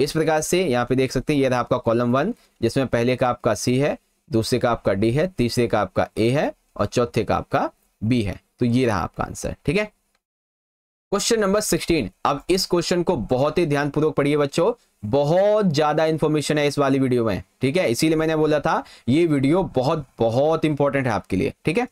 इस प्रकार से यहाँ पे देख सकते हैं ये रहा आपका कॉलम वन जिसमें पहले का आपका सी है दूसरे का आपका डी है तीसरे का आपका ए है और चौथे का आपका बी है तो ये रहा आपका आंसर ठीक है क्वेश्चन नंबर सिक्सटीन अब इस क्वेश्चन को बहुत ही ध्यानपूर्वक पढ़िए बच्चों बहुत ज्यादा इंफॉर्मेशन है इस वाली वीडियो में ठीक है इसीलिए मैंने बोला था ये वीडियो बहुत बहुत इंपॉर्टेंट है आपके लिए ठीक है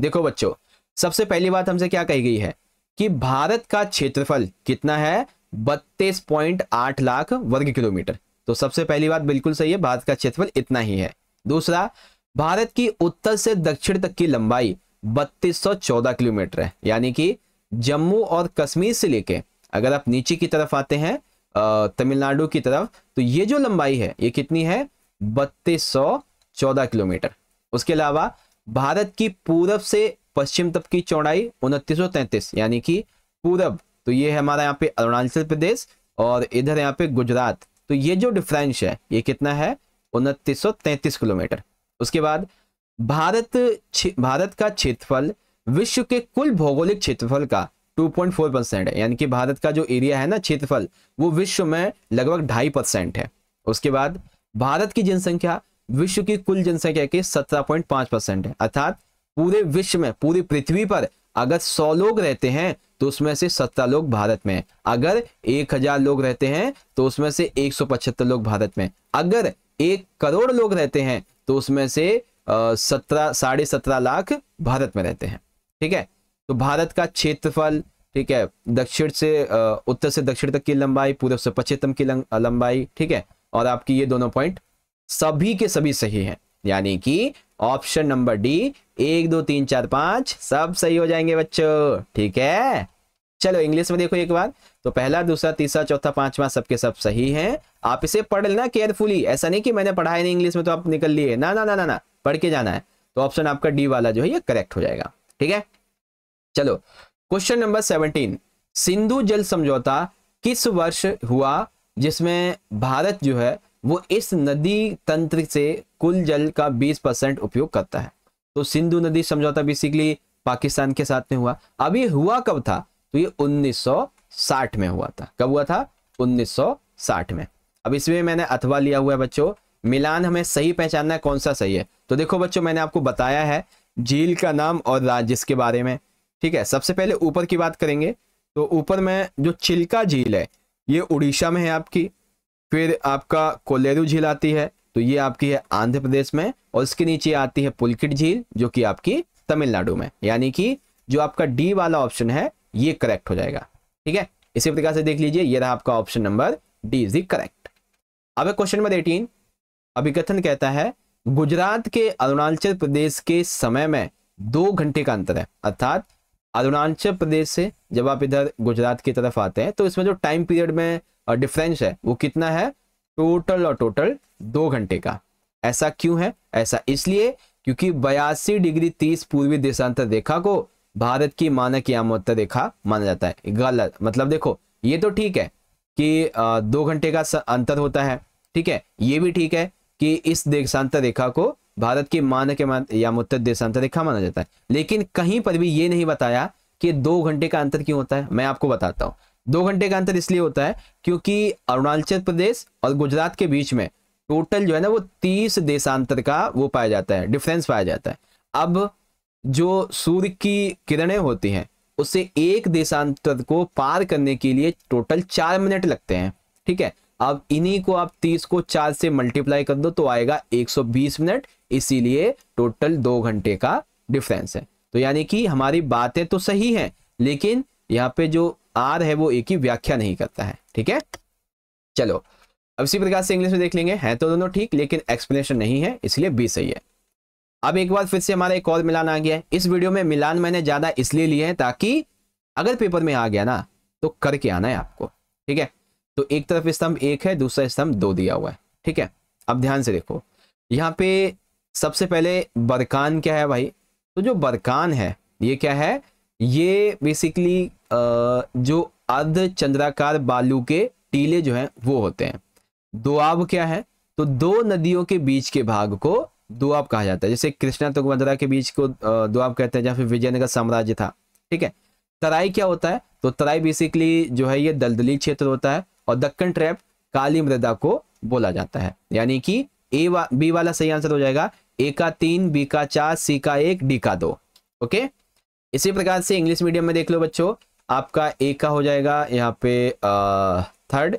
देखो बच्चों सबसे पहली बात हमसे क्या कही गई है कि भारत का क्षेत्रफल कितना है बत्तीस पॉइंट आठ लाख वर्ग किलोमीटर तो सबसे पहली बात बिल्कुल सही है भारत का क्षेत्रफल इतना ही है दूसरा भारत की उत्तर से दक्षिण तक की लंबाई 3214 किलोमीटर है यानी कि जम्मू और कश्मीर से लेके अगर आप नीचे की तरफ आते हैं तमिलनाडु की तरफ तो ये जो लंबाई है ये कितनी है बत्तीस किलोमीटर उसके अलावा भारत की पूरब से पश्चिम तक की चौड़ाई उनतीस यानी कि पूरब तो ये है हमारा यहाँ पे अरुणाचल प्रदेश और इधर यहाँ पे गुजरात तो ये जो डिफरेंस है ये कितना है उनतीस किलोमीटर उसके बाद भारत भारत का क्षेत्रफल विश्व के कुल भौगोलिक क्षेत्रफल का 2.4 परसेंट है यानी कि भारत का जो एरिया है ना क्षेत्रफल वो विश्व में लगभग ढाई परसेंट है उसके बाद भारत की जनसंख्या विश्व की कुल जनसंख्या के 17.5 परसेंट है अर्थात पूरे विश्व में पूरी पृथ्वी पर अगर 100 लोग रहते हैं तो उसमें से 70 लोग भारत में अगर 1000 लोग रहते हैं तो उसमें से पचहत्तर लोग भारत में अगर एक करोड़ लोग रहते हैं तो उसमें से सत्रह साढ़े सत्रह लाख भारत में रहते हैं ठीक है तो भारत का क्षेत्रफल ठीक है दक्षिण से उत्तर से दक्षिण तक की लंबाई पूर्व से पश्चिम की लंबाई ठीक है और आपकी ये दोनों पॉइंट सभी के सभी सही हैं यानी कि ऑप्शन नंबर डी एक दो तीन चार पांच सब सही हो जाएंगे बच्चों ठीक है चलो इंग्लिश में देखो एक बार तो पहला दूसरा तीसरा चौथा पांचवा सबके सब सही हैं आप इसे पढ़ लेना केयरफुली ऐसा नहीं कि मैंने पढ़ा पढ़ाया नहीं इंग्लिश में तो आप निकल लिए ना ना ना ना ना पढ़ के जाना है तो ऑप्शन आपका डी वाला जो है ये करेक्ट हो जाएगा ठीक है चलो क्वेश्चन नंबर सेवनटीन सिंधु जल समझौता किस वर्ष हुआ जिसमें भारत जो है वो इस नदी तंत्र से कुल जल का बीस उपयोग करता है तो सिंधु नदी समझौता बेसिकली पाकिस्तान के साथ में हुआ अभी हुआ कब था तो ये 1960 में हुआ था कब हुआ था 1960 में अब इसमें मैंने अथवा लिया हुआ है बच्चों मिलान हमें सही पहचानना है कौन सा सही है तो देखो बच्चों मैंने आपको बताया है झील का नाम और राज्य के बारे में ठीक है सबसे पहले ऊपर की बात करेंगे तो ऊपर में जो चिल्का झील है ये उड़ीसा में है आपकी फिर आपका कोलेरू झील आती है तो ये आपकी है आंध्र प्रदेश में और इसके नीचे आती है पुलकिट झील जो कि आपकी तमिलनाडु में यानी कि जो आपका डी वाला ऑप्शन है ये करेक्ट हो जाएगा ठीक है इसी प्रकार से देख लीजिए ये रहा आपका option number D is correct अब क्वेश्चन नंबर एटीन अभिकथन कहता है गुजरात के अरुणाचल प्रदेश के समय में दो घंटे का अंतर है अर्थात अरुणाचल प्रदेश से जब आप इधर गुजरात की तरफ आते हैं तो इसमें जो टाइम पीरियड में डिफरेंस है वो कितना है टोटल और टोटल दो घंटे का ऐसा क्यों है ऐसा इसलिए क्योंकि बयासी डिग्री तीस पूर्वी देशांतर रेखा को भारत की मानक या रेखा माना जाता है गलत मतलब देखो ये तो ठीक है कि दो घंटे का अंतर होता है ठीक है ये भी ठीक है कि इस देशांतर रेखा को भारत की मानक या देशांतर रेखा माना जाता है लेकिन कहीं पर भी ये नहीं बताया कि दो घंटे का अंतर क्यों होता है मैं आपको बताता हूँ दो घंटे का अंतर इसलिए होता है क्योंकि अरुणाचल प्रदेश और गुजरात के बीच में टोटल जो है ना वो तीस देशांतर का वो पाया जाता है डिफरेंस पाया जाता है अब जो सूर्य की किरणें होती हैं उससे एक देशांतर को पार करने के लिए टोटल चार मिनट लगते हैं ठीक है अब इन्हीं को आप 30 को चार से मल्टीप्लाई कर दो तो आएगा 120 मिनट इसीलिए टोटल दो घंटे का डिफरेंस है तो यानी कि हमारी बातें तो सही हैं लेकिन यहाँ पे जो आर है वो एक ही व्याख्या नहीं करता है ठीक है चलो अब इसी प्रकार से इंग्लिश में देख लेंगे हैं तो दोनों ठीक लेकिन एक्सप्लेनेशन नहीं है इसलिए बी सही है अब एक बार फिर से हमारा एक और मिलान आ गया है इस वीडियो में मिलान मैंने ज़्यादा इसलिए लिए हैं ताकि अगर पेपर में आ गया ना तो करके आना है आपको ठीक है तो एक तरफ स्तंभ एक है दूसरा स्तंभ दो दिया हुआ है ठीक है अब ध्यान से देखो यहाँ पे सबसे पहले बरकान क्या है भाई तो जो बरकान है ये क्या है ये बेसिकली जो अर्ध चंद्राकार बालू के टीले जो हैं वो होते हैं दोआब क्या है तो दो नदियों के बीच के भाग को दुआब कहा जाता है जैसे कृष्णा तो के बीच को दुआब कहते हैं जहाँ फिर विजयनगर साम्राज्य था ठीक है तराई क्या होता है तो तराई बेसिकली जो है ये दलदली क्षेत्र होता है और दक्कन ट्रैप काली मृदा को बोला जाता है यानी कि ए वा, बी वाला सही आंसर हो जाएगा ए का तीन बी का चार सी का एक डी का दो ओके इसी प्रकार से इंग्लिश मीडियम में देख लो बच्चों आपका ए का हो जाएगा यहाँ पे थर्ड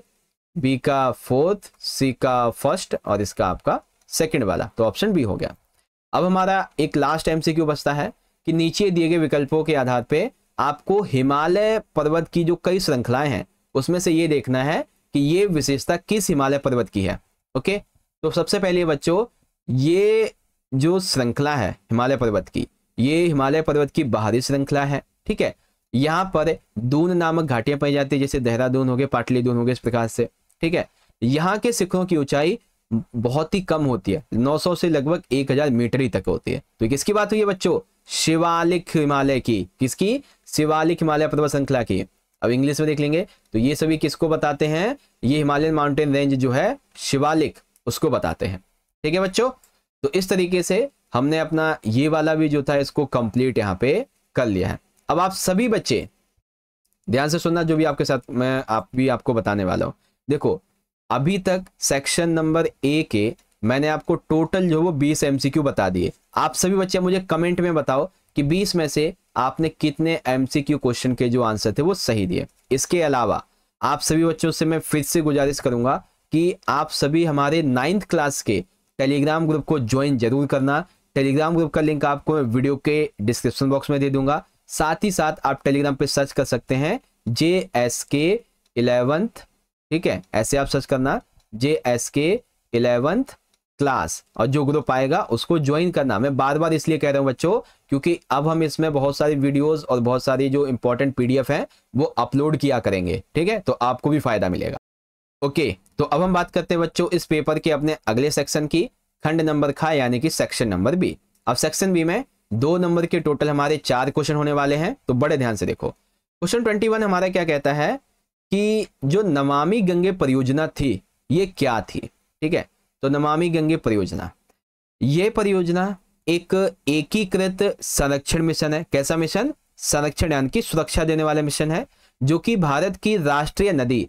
बी का फोर्थ सी का फर्स्ट और इसका आपका सेकेंड वाला तो ऑप्शन बी हो गया अब हमारा एक लास्ट एमसीक्यू बचता है कि नीचे दिए गए विकल्पों के आधार पर आपको हिमालय पर्वत की जो कई श्रृंखलाएं हैं उसमें से ये देखना है कि ये विशेषता किस हिमालय पर्वत की है ओके तो सबसे पहले बच्चों ये जो श्रृंखला है हिमालय पर्वत की ये हिमालय पर्वत की बाहरी श्रृंखला है ठीक है यहाँ पर दून नामक घाटियां पाई जाती है जैसे देहरादून हो गए पाटली दून हो गए इस प्रकार से ठीक है यहाँ के शिखरों की ऊंचाई बहुत ही कम होती है 900 से लगभग 1000 मीटर ही तक होती है तो किसकी बात हुई है बच्चों शिवालिक हिमालय की किसकी शिवालिक हिमालय पर्वत श्रृंखला की अब इंग्लिश में देख लेंगे तो ये सभी किसको बताते हैं ये हिमालयन माउंटेन रेंज जो है शिवालिक उसको बताते हैं ठीक है बच्चों तो इस तरीके से हमने अपना ये वाला भी जो था इसको कंप्लीट यहाँ पे कर लिया है अब आप सभी बच्चे ध्यान से सुनना जो भी आपके साथ मैं आप भी आपको बताने वाला हूँ देखो अभी तक सेक्शन नंबर ए के मैंने आपको टोटल जो वो 20 एमसीक्यू बता दिए आप सभी बच्चे मुझे कमेंट में बताओ कि 20 में से आपने कितने एमसीक्यू क्वेश्चन के जो आंसर थे वो सही दिए इसके अलावा आप सभी बच्चों से मैं फिर से गुजारिश करूंगा कि आप सभी हमारे नाइन्थ क्लास के टेलीग्राम ग्रुप को ज्वाइन जरूर करना टेलीग्राम ग्रुप का लिंक आपको मैं वीडियो के डिस्क्रिप्शन बॉक्स में दे दूंगा साथ ही साथ आप टेलीग्राम पे सर्च कर सकते हैं जे एस के इलेवंथ ठीक है ऐसे आप सर्च करना J S K eleventh class और जो ग्रुप आएगा उसको ज्वाइन करना मैं बार बार इसलिए कह रहा हूँ बच्चों क्योंकि अब हम इसमें बहुत सारी वीडियोस और बहुत सारी जो इंपॉर्टेंट पीडीएफ हैं वो अपलोड किया करेंगे ठीक है तो आपको भी फायदा मिलेगा ओके तो अब हम बात करते हैं बच्चों इस पेपर के अपने अगले सेक्शन की खंड नंबर खा यानी कि सेक्शन नंबर बी अब सेक्शन बी में दो नंबर के टोटल हमारे चार क्वेश्चन होने वाले हैं तो बड़े ध्यान से देखो क्वेश्चन ट्वेंटी वन हमारा क्या कहता है कि जो नमामि गंगे परियोजना थी ये क्या थी ठीक है तो नमामि गंगे परियोजना ये परियोजना एक एकीकृत संरक्षण मिशन है कैसा मिशन संरक्षण यानी कि सुरक्षा देने वाला मिशन है जो कि भारत की राष्ट्रीय नदी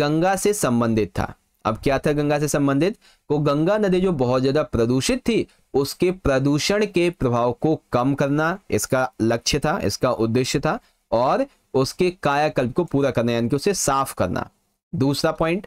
गंगा से संबंधित था अब क्या था गंगा से संबंधित को गंगा नदी जो बहुत ज्यादा प्रदूषित थी उसके प्रदूषण के प्रभाव को कम करना इसका लक्ष्य था इसका उद्देश्य था और उसके कायाकल्प को पूरा करना यानी कि उसे साफ करना दूसरा पॉइंट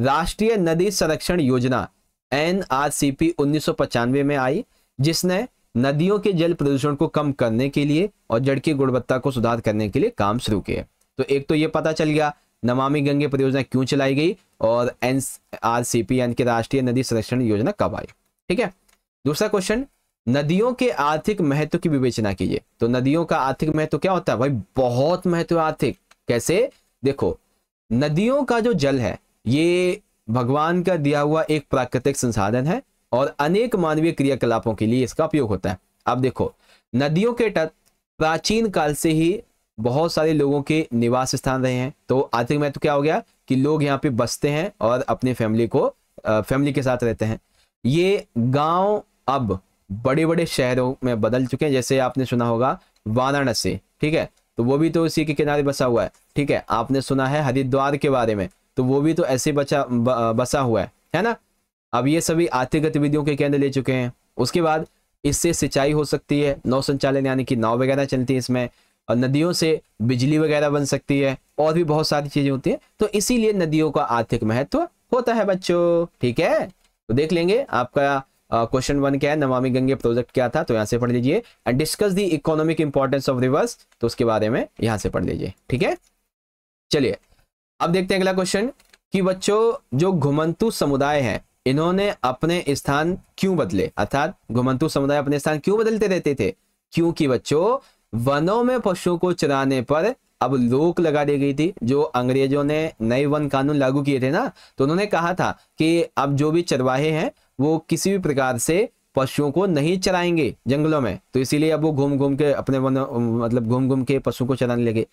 राष्ट्रीय नदी संरक्षण योजना एन आर सी पी उन्नीस में आई जिसने नदियों के जल प्रदूषण को कम करने के लिए और जड़ की गुणवत्ता को सुधार करने के लिए काम शुरू किए तो एक तो ये पता चल गया नमामि गंगे परियोजना क्यों चलाई गई और एन आर सी पी यानी कि राष्ट्रीय नदी संरक्षण योजना कब आई ठीक है दूसरा क्वेश्चन नदियों के आर्थिक महत्व की विवेचना कीजिए तो नदियों का आर्थिक महत्व क्या होता है भाई बहुत महत्व आर्थिक कैसे देखो नदियों का जो जल है ये भगवान का दिया हुआ एक प्राकृतिक संसाधन है और अनेक मानवीय क्रियाकलापों के लिए इसका उपयोग होता है अब देखो नदियों के तट प्राचीन काल से ही बहुत सारे लोगों के निवास स्थान रहे हैं तो आर्थिक महत्व क्या हो गया कि लोग यहाँ पे बसते हैं और अपने फैमिली को फैमिली के साथ रहते हैं ये गांव अब बड़े बड़े शहरों में बदल चुके हैं जैसे आपने सुना होगा वाराणसी ठीक है तो वो भी तो उसी के किनारे बसा हुआ है ठीक है आपने सुना है हरिद्वार के बारे में तो वो भी तो ऐसे बचा ब, बसा हुआ है है ना अब ये सभी आर्थिक गतिविधियों के केंद्र ले चुके हैं उसके बाद इससे सिंचाई हो सकती है नौ संचालन यानी कि नाव वगैरह चलती है इसमें और नदियों से बिजली वगैरह बन सकती है और भी बहुत सारी चीजें होती है तो इसीलिए नदियों का आर्थिक महत्व होता है बच्चों ठीक है तो देख लेंगे आपका क्वेश्चन uh, वन क्या है नमामि गंगे प्रोजेक्ट क्या था तो यहाँ से पढ़ लीजिए and discuss the economic importance of rivers तो उसके बारे में यहाँ से पढ़ लीजिए ठीक है चलिए अब देखते हैं अगला क्वेश्चन कि बच्चों जो घुमंतु समुदाय है इन्होंने अपने स्थान क्यों बदले अर्थात घुमंतु समुदाय अपने स्थान क्यों बदलते रहते थे क्योंकि बच्चों वनों में पशुओं को चराने पर अब रोक लगा दी गई थी जो अंग्रेजों ने नए वन कानून लागू किए थे ना तो उन्होंने कहा था कि अब जो भी चरवाहे हैं वो किसी भी प्रकार से पशुओं को नहीं चराएंगे जंगलों में तो इसीलिए अब वो घूम घूम के अपने वन मतलब घूम घूम के पशु को चराने लगे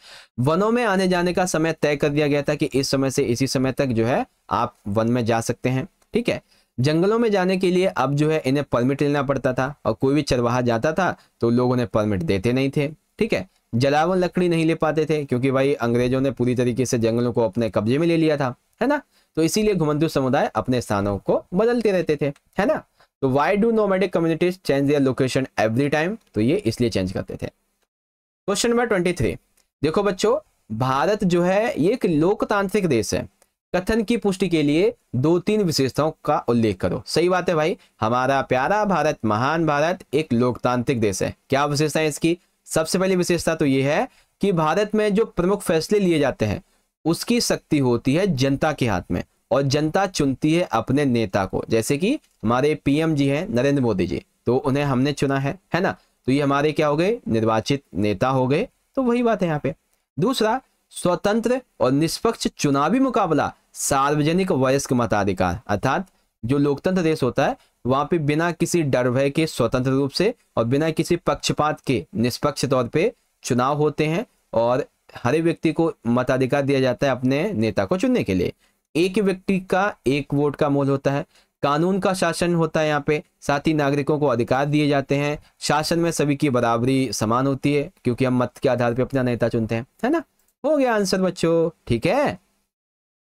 वनों में आने जाने का समय तय कर दिया गया था कि इस समय से इसी समय तक जो है आप वन में जा सकते हैं ठीक है जंगलों में जाने के लिए अब जो है इन्हें परमिट लेना पड़ता था और कोई भी चरवाहा जाता था तो लोग उन्हें परमिट देते नहीं थे ठीक है जलावन लकड़ी नहीं ले पाते थे क्योंकि भाई अंग्रेजों ने पूरी तरीके से जंगलों को अपने कब्जे में ले लिया था है ना तो इसीलिए घुमंतु समुदाय अपने स्थानों को बदलते रहते थे है ना तो why do nomadic communities change their location every time तो ये इसलिए चेंज करते थे क्वेश्चन नंबर ट्वेंटी थ्री देखो बच्चों भारत जो है ये एक लोकतांत्रिक देश है कथन की पुष्टि के लिए दो तीन विशेषताओं का उल्लेख करो सही बात है भाई हमारा प्यारा भारत महान भारत एक लोकतांत्रिक देश है क्या विशेषता है इसकी सबसे पहली विशेषता तो ये है कि भारत में जो प्रमुख फैसले लिए जाते हैं उसकी शक्ति होती है जनता के हाथ में और जनता चुनती है अपने नेता को जैसे कि हमारे पीएम जी हैं नरेंद्र मोदी जी तो उन्हें हमने चुना है है ना तो ये हमारे क्या हो गए निर्वाचित नेता हो गए तो वही बात है यहाँ पे दूसरा स्वतंत्र और निष्पक्ष चुनावी मुकाबला सार्वजनिक वयस्क मताधिकार अर्थात जो लोकतंत्र देश होता है वहां पे बिना किसी डर भय के स्वतंत्र रूप से और बिना किसी पक्षपात के निष्पक्ष तौर पे चुनाव होते हैं और हर व्यक्ति को मताधिकार दिया जाता है अपने नेता को चुनने के लिए एक व्यक्ति का एक वोट का मोल होता है कानून का शासन होता है यहाँ पे साथ ही नागरिकों को अधिकार दिए जाते हैं शासन में सभी की बराबरी समान होती है क्योंकि हम मत के आधार पे अपना नेता चुनते हैं है ना हो गया आंसर बच्चों ठीक है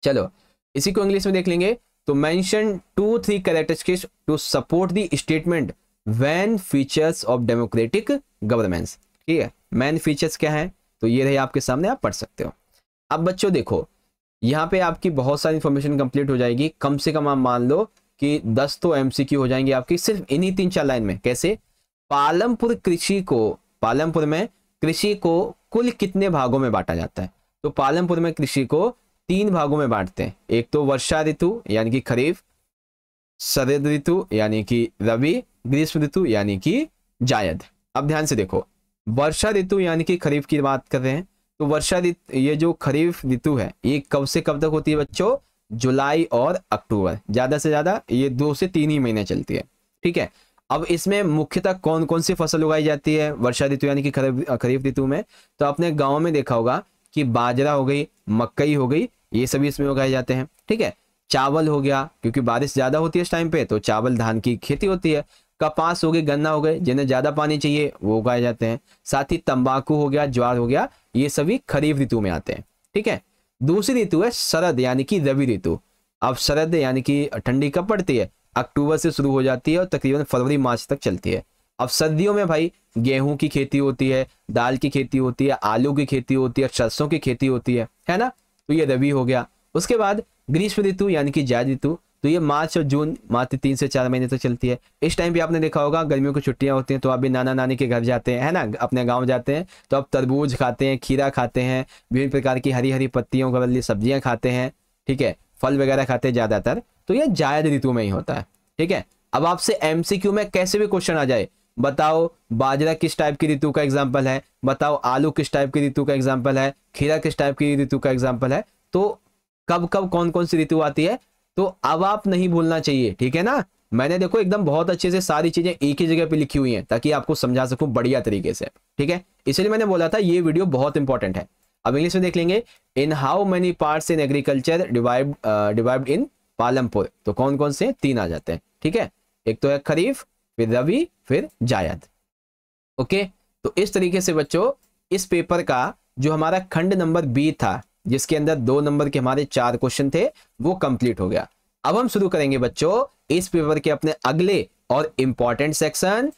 चलो इसी को इंग्लिश में देख लेंगे तो mention two three characteristics to support the statement when features of democratic governments ठीक है मैन फीचर्स क्या है तो ये रही आपके सामने आप पढ़ सकते हो अब बच्चों देखो यहाँ पे आपकी बहुत सारी इन्फॉर्मेशन कंप्लीट हो जाएगी कम से कम आप मान लो कि दस तो एम हो जाएंगे आपकी सिर्फ इन्हीं तीन चार लाइन में कैसे पालमपुर कृषि को पालमपुर में कृषि को कुल कितने भागों में बांटा जाता है तो पालमपुर में कृषि को तीन भागों में बांटते हैं एक तो वर्षा ऋतु यानी कि खरीफ शरद ऋतु यानी कि रवि ग्रीष्म ऋतु यानी कि जायद अब ध्यान से देखो वर्षा ऋतु यानी कि खरीफ की बात कर रहे हैं तो वर्षा ऋतु ये जो खरीफ ऋतु है ये कब से कब तक होती है बच्चों जुलाई और अक्टूबर ज्यादा से ज्यादा ये दो से तीन ही महीने चलती है ठीक है अब इसमें मुख्यतः कौन कौन सी फसल उगाई जाती है वर्षा ऋतु यानी कि खरीफ ऋतु में तो आपने गाँव में देखा होगा कि बाजरा हो गई मकई हो गई ये सभी इसमें उगाए जाते हैं ठीक है चावल हो गया क्योंकि बारिश ज्यादा होती है इस टाइम पे तो चावल धान की खेती होती है कपास हो गए गन्ना हो गए जिन्हें ज्यादा पानी चाहिए वो उगाए जाते हैं साथ ही तंबाकू हो गया ज्वार हो गया ये सभी खरीफ ऋतु में आते हैं ठीक है दूसरी ऋतु है शरद यानी कि रवि ऋतु अब शरद यानी कि ठंडी कब पड़ती है अक्टूबर से शुरू हो जाती है और तकरीबन फरवरी मार्च तक चलती है अब सर्दियों में भाई गेहूं की खेती होती है दाल की खेती होती है आलू की खेती होती है सरसों की खेती होती है है ना तो ये रवि हो गया उसके बाद ग्रीष्म ऋतु यानी कि जायद ऋतु तो ये मार्च और जून मात्र तीन से चार महीने तक तो चलती है इस टाइम भी आपने देखा होगा गर्मियों की छुट्टियां होती हैं तो आप भी नाना नानी के घर जाते हैं है ना अपने गाँव जाते हैं तो आप तरबूज खाते हैं खीरा खाते हैं विभिन्न प्रकार की हरी हरी पत्तियों के बदली सब्जियां खाते हैं ठीक है फल वगैरह खाते हैं ज़्यादातर तो ये जायद ऋतु में ही होता है ठीक है अब आपसे एमसीक्यू में कैसे भी क्वेश्चन आ जाए बताओ बाजरा किस टाइप की ऋतु का एग्जाम्पल है बताओ आलू किस टाइप की ऋतु का एग्जाम्पल है खीरा किस टाइप की ऋतु का एग्जाम्पल है तो कब कब कौन कौन सी ऋतु आती है तो अब आप नहीं भूलना चाहिए ठीक है ना मैंने देखो एकदम बहुत अच्छे से सारी चीजें एक ही जगह पे लिखी हुई हैं ताकि आपको समझा सकूं बढ़िया तरीके से ठीक है इसलिए मैंने बोला था ये वीडियो बहुत इंपॉर्टेंट है अब इंग्लिश में देख लेंगे in how many part in agriculture divide divide in Palampur तो कौन कौन से तीन आ जाते हैं ठीक है एक तो है खरीफ फिर रवि फिर जायद ओके तो इस तरीके से बच्चों इस पेपर का जो हमारा खंड नंबर बी था जिसके अंदर दो नंबर के हमारे चार क्वेश्चन थे वो कंप्लीट हो गया अब हम शुरू करेंगे बच्चों इस पेपर के अपने अगले और इंपॉर्टेंट सेक्शन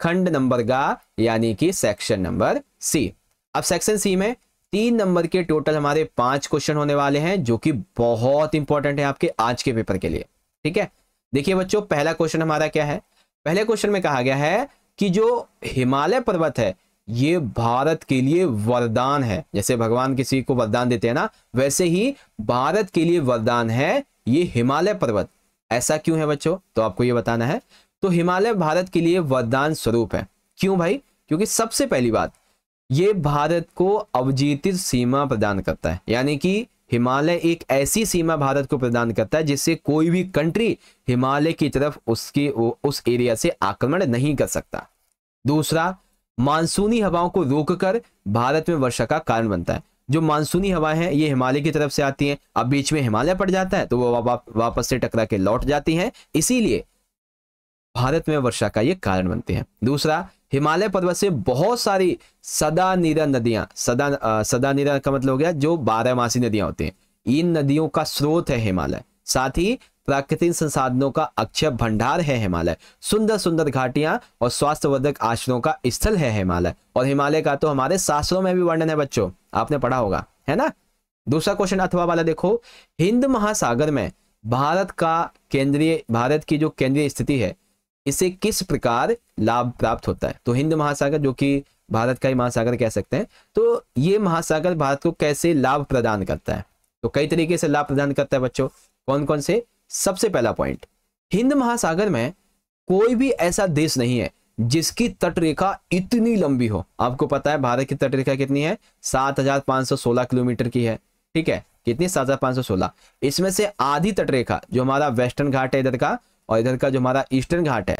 खंड नंबर का यानी कि सेक्शन नंबर सी अब सेक्शन सी में तीन नंबर के टोटल हमारे पांच क्वेश्चन होने वाले हैं जो कि बहुत इंपॉर्टेंट है आपके आज के पेपर के लिए ठीक है देखिए बच्चों पहला क्वेश्चन हमारा क्या है पहले क्वेश्चन में कहा गया है कि जो हिमालय पर्वत है ये भारत के लिए वरदान है जैसे भगवान किसी को वरदान देते हैं ना वैसे ही भारत के लिए वरदान है ये हिमालय पर्वत ऐसा क्यों है बच्चों तो आपको ये बताना है तो हिमालय भारत के लिए वरदान स्वरूप है क्यों भाई क्योंकि सबसे पहली बात ये भारत को अवजीतित सीमा प्रदान करता है यानी कि हिमालय एक ऐसी सीमा भारत को प्रदान करता है जिससे कोई भी कंट्री हिमालय की तरफ उसके उस एरिया से आक्रमण नहीं कर सकता दूसरा मानसूनी हवाओं को रोककर भारत में वर्षा का कारण बनता है जो मानसूनी हवाएं हैं ये हिमालय की तरफ से आती हैं अब बीच में हिमालय पड़ जाता है तो वो वापस से टकरा के लौट जाती हैं इसीलिए भारत में वर्षा का ये कारण बनते हैं दूसरा हिमालय पर्वत से बहुत सारी सदा निरा नदियां सदा आ, सदा निरा का मतलब हो गया जो बारहमासी नदियां होती हैं इन नदियों का स्रोत है हिमालय साथ ही प्राकृतिक संसाधनों का अक्षय भंडार है हिमालय सुंदर सुंदर घाटियां और स्वास्थ्यवर्धक आश्रयों का स्थल है हिमालय और हिमालय का तो हमारे शास्त्रों में भी वर्णन है बच्चों आपने पढ़ा होगा है ना दूसरा क्वेश्चन अथवा वाला देखो हिंद महासागर में भारत का केंद्रीय भारत की जो केंद्रीय स्थिति है इसे किस प्रकार लाभ प्राप्त होता है तो हिंद महासागर जो कि भारत का ही महासागर कह सकते हैं तो ये महासागर भारत को कैसे लाभ प्रदान करता है तो कई तरीके से लाभ प्रदान करता है बच्चों कौन कौन से सबसे पहला पॉइंट हिंद महासागर में कोई भी ऐसा देश नहीं है जिसकी तटरेखा इतनी लंबी हो आपको पता है भारत की तटरेखा कितनी है 7,516 किलोमीटर की है ठीक है कितनी 7,516 इसमें से आधी तटरेखा जो हमारा वेस्टर्न घाट है इधर का और इधर का जो हमारा ईस्टर्न घाट है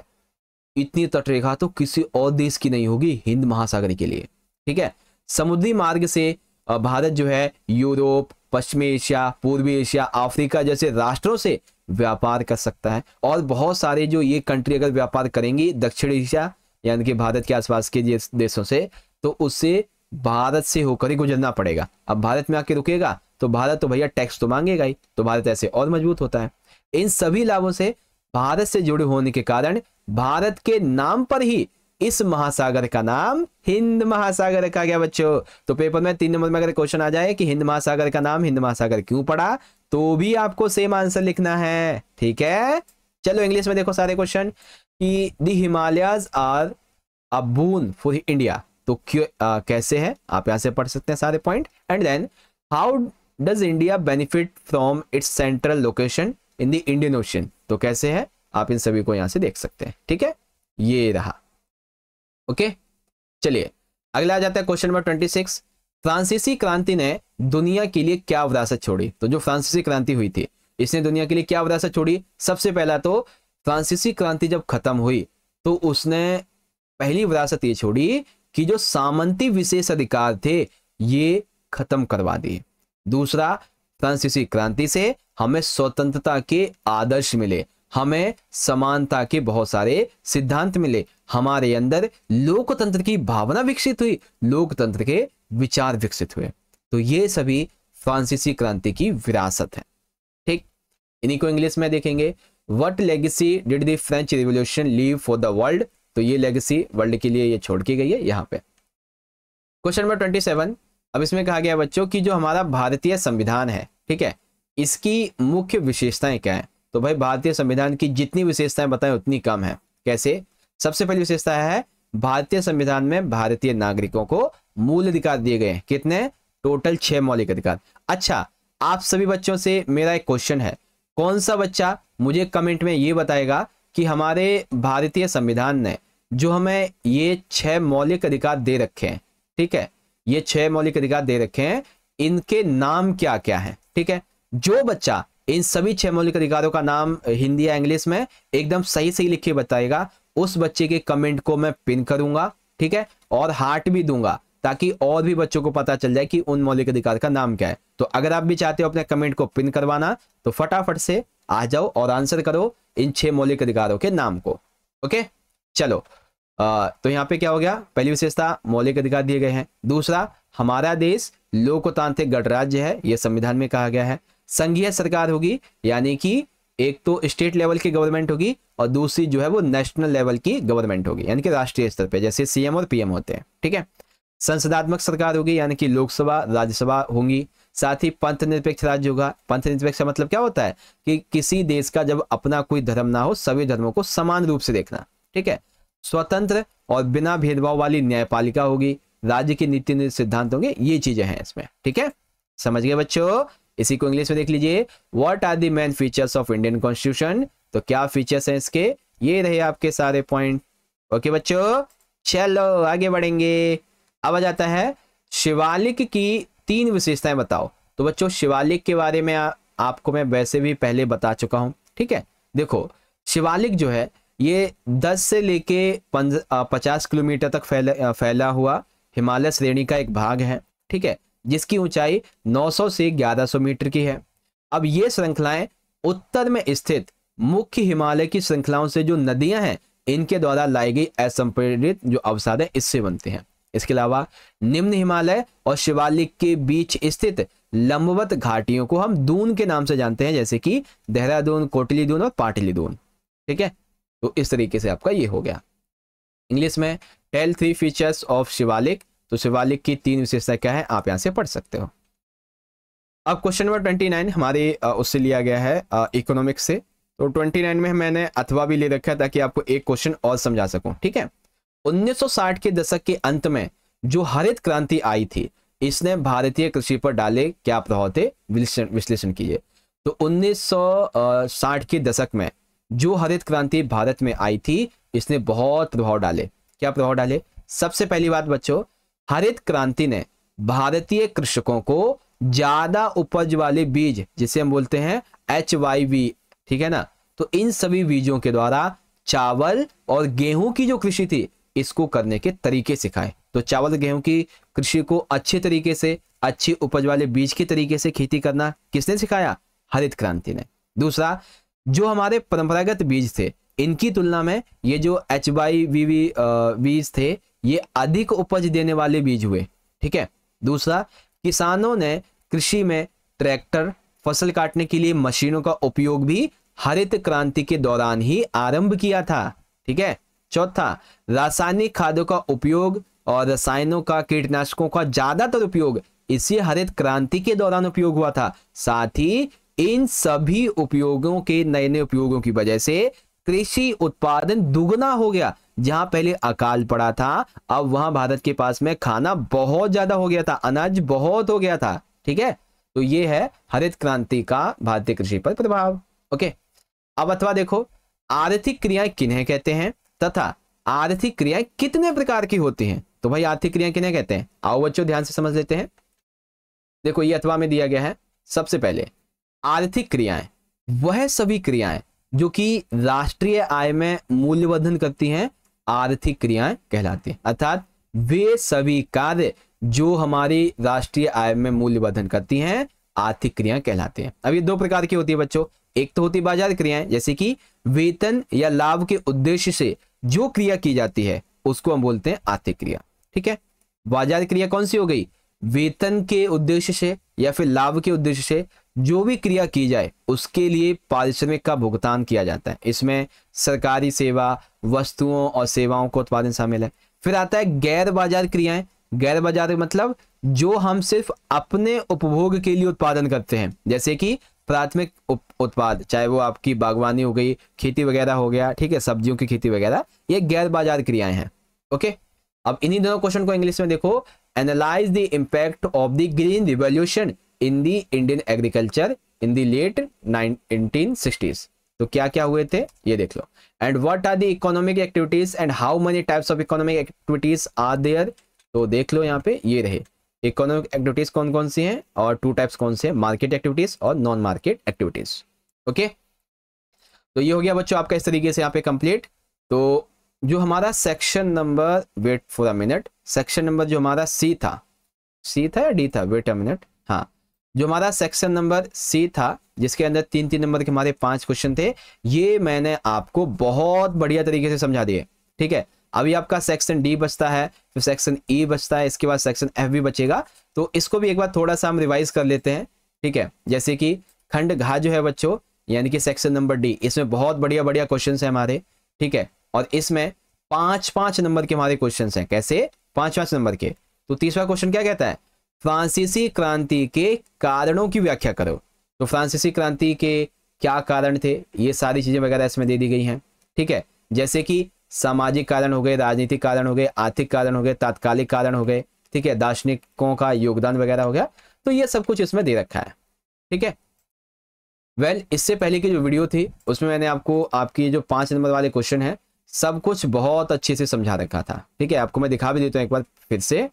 इतनी तटरेखा तो किसी और देश की नहीं होगी हिंद महासागर के लिए ठीक है समुद्री मार्ग से भारत जो है यूरोप पश्चिमी एशिया पूर्वी एशिया अफ्रीका जैसे राष्ट्रों से व्यापार कर सकता है और बहुत सारे जो ये कंट्री अगर व्यापार करेंगी दक्षिण एशिया यानी कि भारत के आसपास के देशों से तो उससे भारत से होकर ही गुजरना पड़ेगा अब भारत में आके रुकेगा तो भारत तो भैया टैक्स तो मांगेगा ही तो भारत ऐसे और मजबूत होता है इन सभी लाभों से भारत से जुड़े होने के कारण भारत के नाम पर ही इस महासागर का नाम हिंद महासागर का गया बच्चों तो पेपर में तीन नंबर में अगर क्वेश्चन आ जाए कि हिंद महासागर का नाम हिंद महासागर क्यों पड़ा तो भी आपको सेम आंसर लिखना है ठीक है चलो इंग्लिश में देखो सारे क्वेश्चन कि the Himalayas are a boon for India तो क्यों आ, कैसे है आप यहां से पढ़ सकते हैं सारे point and then how does India benefit from its central location in the Indian Ocean तो कैसे है आप इन सभी को यहां से देख सकते हैं ठीक है ये रहा ओके चलिए अगला आ जाता है क्वेश्चन नंबर ट्वेंटी सिक्स फ्रांसीसी क्रांति ने दुनिया के लिए क्या विरासत छोड़ी तो जो फ्रांसीसी क्रांति हुई थी इसने दुनिया के लिए क्या विरासत छोड़ी सबसे पहला तो फ्रांसीसी क्रांति जब खत्म हुई तो उसने पहली विरासत ये छोड़ी कि जो सामंती विशेष अधिकार थे ये खत्म करवा दिए दूसरा फ्रांसीसी क्रांति से हमें स्वतंत्रता के आदर्श मिले हमें समानता के बहुत सारे सिद्धांत मिले हमारे अंदर लोकतंत्र की भावना विकसित हुई लोकतंत्र के विचार विकसित हुए तो ये सभी फ्रांसीसी क्रांति की विरासत है ठीक इन्हीं को इंग्लिश में देखेंगे what legacy did the French Revolution leave for the world तो ये लेगेसी वर्ल्ड के लिए ये छोड़ के गई है यहाँ पे क्वेश्चन नंबर ट्वेंटी सेवन अब इसमें कहा गया बच्चों की जो हमारा भारतीय संविधान है ठीक है इसकी मुख्य विशेषताएं क्या है तो भाई भारतीय संविधान की जितनी विशेषताएं बताएं उतनी कम है कैसे सबसे पहली विशेषता है भारतीय संविधान में भारतीय नागरिकों को मूल अधिकार दिए गए कितने टोटल छह मौलिक अधिकार अच्छा आप सभी बच्चों से मेरा एक क्वेश्चन है कौन सा बच्चा मुझे कमेंट में ये बताएगा कि हमारे भारतीय संविधान ने जो हमें ये छह मौलिक अधिकार दे रखे हैं ठीक है ये छह मौलिक अधिकार दे रखे हैं इनके नाम क्या क्या है ठीक है जो बच्चा इन सभी छह मौलिक अधिकारों का नाम हिंदी या इंग्लिश में एकदम सही सही लिख के बताएगा उस बच्चे के कमेंट को मैं पिन करूंगा ठीक है और हार्ट भी दूंगा ताकि और भी बच्चों को पता चल जाए कि उन मौलिक अधिकार का नाम क्या है तो अगर आप भी चाहते हो अपने कमेंट को पिन करवाना तो फटाफट से आ जाओ और आंसर करो इन छह मौलिक अधिकारों के नाम को ओके चलो आ, तो यहाँ पे क्या हो गया पहली विशेषता मौलिक अधिकार दिए गए हैं दूसरा हमारा देश लोकतांत्रिक गणराज्य है यह संविधान में कहा गया है संघीय सरकार होगी यानी कि एक तो स्टेट लेवल की गवर्नमेंट होगी और दूसरी जो है वो नेशनल लेवल की गवर्नमेंट होगी यानी कि राष्ट्रीय स्तर पे जैसे सीएम और पीएम होते हैं ठीक है संसदात्मक सरकार होगी यानी कि लोकसभा राज्यसभा होंगी साथ ही पंथ निरपेक्ष राज्य होगा पंथ निरपेक्ष मतलब क्या होता है कि किसी देश का जब अपना कोई धर्म ना हो सभी धर्मों को समान रूप से देखना ठीक है स्वतंत्र और बिना भेदभाव वाली न्यायपालिका होगी राज्य की नीति सिद्धांत होंगे ये चीजें हैं इसमें ठीक है समझ गए बच्चों इसी को इंग्लिश में देख लीजिए what are the main features of Indian constitution तो क्या फीचर्स हैं इसके ये रहे आपके सारे पॉइंट ओके बच्चों चलो आगे बढ़ेंगे अब आ जाता है शिवालिक की तीन विशेषताएं बताओ तो बच्चों शिवालिक के बारे में आ, आपको मैं वैसे भी पहले बता चुका हूं ठीक है देखो शिवालिक जो है ये 10 से लेके पचास किलोमीटर तक फैला फैला हुआ हिमालय श्रेणी का एक भाग है ठीक है जिसकी ऊंचाई 900 से 1100 मीटर की है अब ये श्रृंखलाएं उत्तर में स्थित मुख्य हिमालय की श्रृंखलाओं से जो नदियां हैं इनके द्वारा लाई गई असंप्रेरित जो अवसाद है इससे बनते हैं इसके अलावा निम्न हिमालय और शिवालिक के बीच स्थित लंबवत घाटियों को हम दून के नाम से जानते हैं जैसे कि देहरादून कोटली दून और पाटली दून ठीक है तो इस तरीके से आपका ये हो गया इंग्लिश में tell three features of Shivalik तो शिवालिक की तीन विशेषता क्या है आप यहाँ से पढ़ सकते हो अब क्वेश्चन नंबर ट्वेंटी नाइन हमारे उससे लिया गया है इकोनॉमिक्स से तो ट्वेंटी नाइन में मैंने अथवा भी ले रखा है ताकि आपको एक क्वेश्चन और समझा सकूं ठीक है 1960 के दशक के अंत में जो हरित क्रांति आई थी इसने भारतीय कृषि पर डाले क्या प्रभाव थे विश्लेषण कीजिए तो 1960 के दशक में जो हरित क्रांति भारत में आई थी इसने बहुत प्रभाव डाले क्या प्रभाव डाले सबसे पहली बात बच्चों हरित क्रांति ने भारतीय कृषकों को ज्यादा उपज वाले बीज जिसे हम बोलते हैं एच वाई बी ठीक है ना तो इन सभी बीजों के द्वारा चावल और गेहूं की जो कृषि थी इसको करने के तरीके सिखाए तो चावल गेहूं की कृषि को अच्छे तरीके से अच्छी उपज वाले बीज के तरीके से खेती करना किसने सिखाया हरित क्रांति ने दूसरा जो हमारे परंपरागत बीज थे इनकी तुलना में ये जो एच बाई वीवी बीज थे ये अधिक उपज देने वाले बीज हुए ठीक है दूसरा किसानों ने कृषि में ट्रैक्टर फसल काटने के लिए मशीनों का उपयोग भी हरित क्रांति के दौरान ही आरंभ किया था ठीक है चौथा रासायनिक खादों का उपयोग और रसायनों का कीटनाशकों का ज्यादातर उपयोग इसी हरित क्रांति के दौरान उपयोग हुआ था साथ ही इन सभी उपयोगों के नए नए उपयोगों की वजह से कृषि उत्पादन दुगना हो गया जहां पहले अकाल पड़ा था अब वहां भारत के पास में खाना बहुत ज्यादा हो गया था अनाज बहुत हो गया था ठीक है तो ये है हरित क्रांति का भारतीय कृषि पर प्रभाव ओके अब अथवा देखो आर्थिक क्रियाएं किन्हें कहते हैं तथा आर्थिक क्रियाएं कितने प्रकार की होती हैं तो भाई आर्थिक क्रियाएं किन्हें कहते हैं आओ बच्चों ध्यान से समझ लेते हैं देखो ये अथवा में दिया गया है सबसे पहले आर्थिक क्रियाएं वह सभी क्रियाएं जो कि राष्ट्रीय आय में मूल्यवर्धन करती हैं आर्थिक क्रियाएं कहलाती हैं अर्थात वे सभी कार्य जो हमारी राष्ट्रीय आय में मूल्यवर्धन करती हैं आर्थिक क्रियाएं कहलाते हैं अब ये दो प्रकार की होती है बच्चों एक तो होती है बाजार क्रियाएं जैसे कि वेतन या लाभ के उद्देश्य से जो क्रिया की जाती है उसको हम बोलते हैं आर्थिक क्रिया ठीक है बाजार क्रिया कौन सी हो गई वेतन के उद्देश्य से या फिर लाभ के उद्देश्य से जो भी क्रिया की जाए उसके लिए पारिश्रमिक का भुगतान किया जाता है इसमें सरकारी सेवा वस्तुओं और सेवाओं को उत्पादन शामिल है फिर आता है गैर बाजार क्रियाएं गैर बाजार मतलब जो हम सिर्फ अपने उपभोग के लिए उत्पादन करते हैं जैसे कि प्राथमिक उत्पाद चाहे वो आपकी बागवानी हो गई खेती वगैरह हो गया ठीक है सब्जियों की खेती वगैरह ये गैर बाजार क्रियाएं हैं ओके अब इन्हीं दोनों क्वेश्चन को इंग्लिश में देखो analyse the impact of the green revolution in the Indian agriculture in the late nineteen sixties तो क्या क्या हुए थे ये देख लो and what are the economic activities and how many types of economic activities are there तो देख लो यहाँ पे ये रहे इकोनॉमिक एक्टिविटीज कौन कौन सी हैं और टू टाइप्स कौन से मार्केट एक्टिविटीज और नॉन मार्केट एक्टिविटीज ओके तो ये हो गया बच्चों आपका इस तरीके से यहाँ पे कंप्लीट तो जो हमारा section number wait for a minute section number जो हमारा सी था सी था या डी था वेट अ मिनट हाँ जो हमारा सेक्शन नंबर सी था जिसके अंदर तीन तीन नंबर के हमारे पांच क्वेश्चन थे ये मैंने आपको बहुत बढ़िया तरीके से समझा दिए ठीक है अभी आपका सेक्शन डी बचता है फिर सेक्शन ई e बचता है इसके बाद सेक्शन एफ भी बचेगा तो इसको भी एक बार थोड़ा सा हम रिवाइज कर लेते हैं ठीक है जैसे कि खंड घा जो है बच्चों यानी कि सेक्शन नंबर डी इसमें बहुत बढ़िया बढ़िया क्वेश्चन है हमारे ठीक है और इसमें पांच पांच नंबर के हमारे क्वेश्चन हैं कैसे पांच पांच नंबर के तो तीसरा क्वेश्चन क्या कहता है फ्रांसीसी क्रांति के कारणों की व्याख्या करो तो फ्रांसीसी क्रांति के क्या कारण थे ये सारी चीज़ें वगैरह इसमें दे दी गई हैं ठीक है जैसे कि सामाजिक कारण हो गए राजनीतिक कारण हो गए आर्थिक कारण हो गए तात्कालिक कारण हो गए ठीक है दार्शनिकों का योगदान वगैरह हो गया तो ये सब कुछ इसमें दे रखा है ठीक है वेल well, इससे पहले की जो वीडियो थी उसमें मैंने आपको आपकी जो पांच नंबर वाले क्वेश्चन है सब कुछ बहुत अच्छे से समझा रखा था ठीक है आपको मैं दिखा भी देता हूँ एक बार फिर से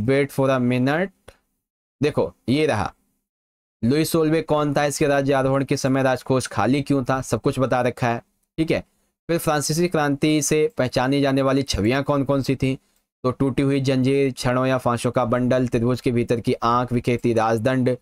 वेट फॉर अ मिनट देखो ये रहा लुई सोल्वे कौन था इसके राज्य आरोहण के समय राजकोष खाली क्यों था सब कुछ बता रखा है ठीक है फिर फ्रांसीसी क्रांति से पहचानी जाने वाली छवियां कौन कौन सी थी तो टूटी हुई जंजीर क्षणों या फांसों का बंडल त्रिभुज के भीतर की आंख विखेती राजदंड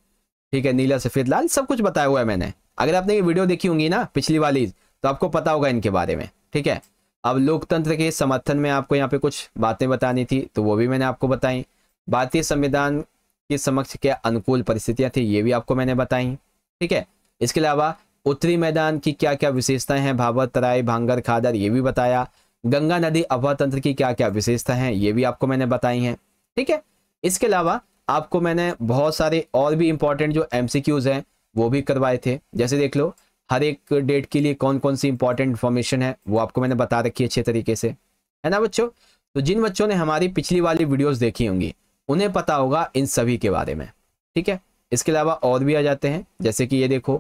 ठीक है नीला सफेद लाल सब कुछ बताया हुआ है मैंने अगर आपने ये वीडियो देखी होंगी ना पिछली वाली तो आपको पता होगा इनके बारे में ठीक है अब लोकतंत्र के समर्थन में आपको यहाँ पे कुछ बातें बतानी थी तो वो भी मैंने आपको बताई भारतीय संविधान के समक्ष क्या अनुकूल परिस्थितियां थी ये भी आपको मैंने बताई ठीक है इसके अलावा उत्तरी मैदान की क्या क्या विशेषताएं हैं भावर तराई भांगर खादर ये भी बताया गंगा नदी अभा तंत्र की क्या क्या विशेषता है ये भी आपको मैंने बताई है ठीक है इसके अलावा आपको मैंने बहुत सारे और भी इंपॉर्टेंट जो एम हैं वो भी करवाए थे जैसे देख लो हर एक डेट के लिए कौन कौन सी इंपॉर्टेंट इन्फॉर्मेशन है वो आपको मैंने बता रखी है अच्छे तरीके से है ना बच्चों तो जिन बच्चों ने हमारी पिछली वाली वीडियोस देखी होंगी उन्हें पता होगा इन सभी के बारे में ठीक है इसके अलावा और भी आ जाते हैं जैसे कि ये देखो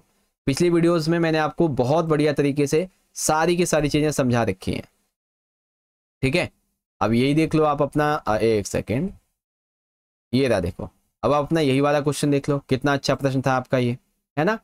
पिछली वीडियोस में मैंने आपको बहुत बढ़िया तरीके से सारी की सारी चीज़ें समझा रखी हैं ठीक है अब यही देख लो आप अपना एक सेकेंड ये रहा देखो अब आप अपना यही वाला क्वेश्चन देख लो कितना अच्छा प्रश्न था आपका ये है ना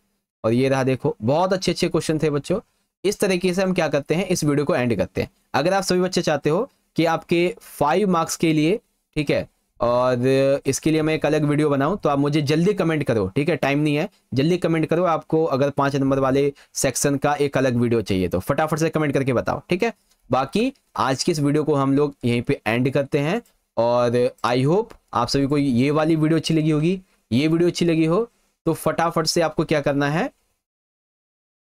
और ये रहा देखो बहुत अच्छे अच्छे क्वेश्चन थे बच्चों इस तरीके से हम क्या करते हैं इस वीडियो को एंड करते हैं अगर आप सभी बच्चे चाहते हो कि आपके फाइव मार्क्स के लिए ठीक है और इसके लिए मैं एक अलग वीडियो बनाऊं तो आप मुझे जल्दी कमेंट करो ठीक है टाइम नहीं है जल्दी कमेंट करो आपको अगर पांच नंबर वाले सेक्शन का एक अलग वीडियो चाहिए तो फटाफट से कमेंट करके बताओ ठीक है बाकी आज की इस वीडियो को हम लोग यहीं पे एंड करते हैं और आई होप आप सभी को ये वाली वीडियो अच्छी लगी होगी ये वीडियो अच्छी लगी हो तो फटाफट से आपको क्या करना है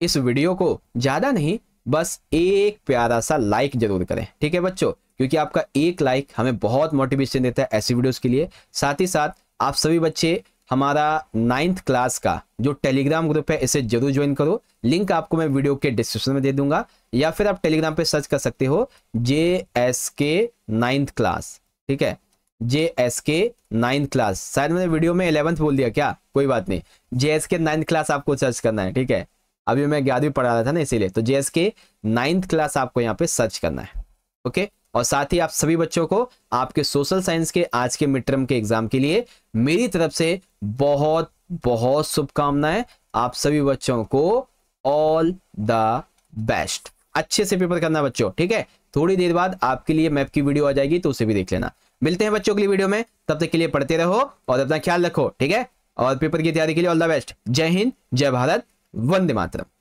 इस वीडियो को ज़्यादा नहीं बस एक प्यारा सा लाइक जरूर करें ठीक है बच्चों क्योंकि आपका एक लाइक हमें बहुत मोटिवेशन देता है ऐसी वीडियोस के लिए साथ ही साथ आप सभी बच्चे हमारा नाइन्थ क्लास का जो टेलीग्राम ग्रुप है इसे जरूर ज्वाइन करो लिंक आपको मैं वीडियो के डिस्क्रिप्शन में दे दूंगा या फिर आप टेलीग्राम पे सर्च कर सकते हो J S K ninth class ठीक है J S K ninth class शायद मैंने वीडियो में इलेवंथ बोल दिया क्या कोई बात नहीं J S K ninth class आपको सर्च करना है ठीक है अभी मैं ग्यारहवीं पढ़ा रहा था ना इसीलिए तो जेएस के नाइन्थ क्लास आपको यहाँ पे सर्च करना है ओके और साथ ही आप सभी बच्चों को आपके सोशल साइंस के आज के मिड टर्म के एग्जाम के लिए मेरी तरफ से बहुत बहुत शुभकामनाएं आप सभी बच्चों को ऑल द बेस्ट अच्छे से पेपर करना बच्चों ठीक है थोड़ी देर बाद आपके लिए मैप की वीडियो आ जाएगी तो उसे भी देख लेना मिलते हैं बच्चों के लिए वीडियो में तब तक के लिए पढ़ते रहो और अपना ख्याल रखो ठीक है और पेपर की तैयारी के लिए ऑल द बेस्ट जय हिंद जय भारत वंदे मातरम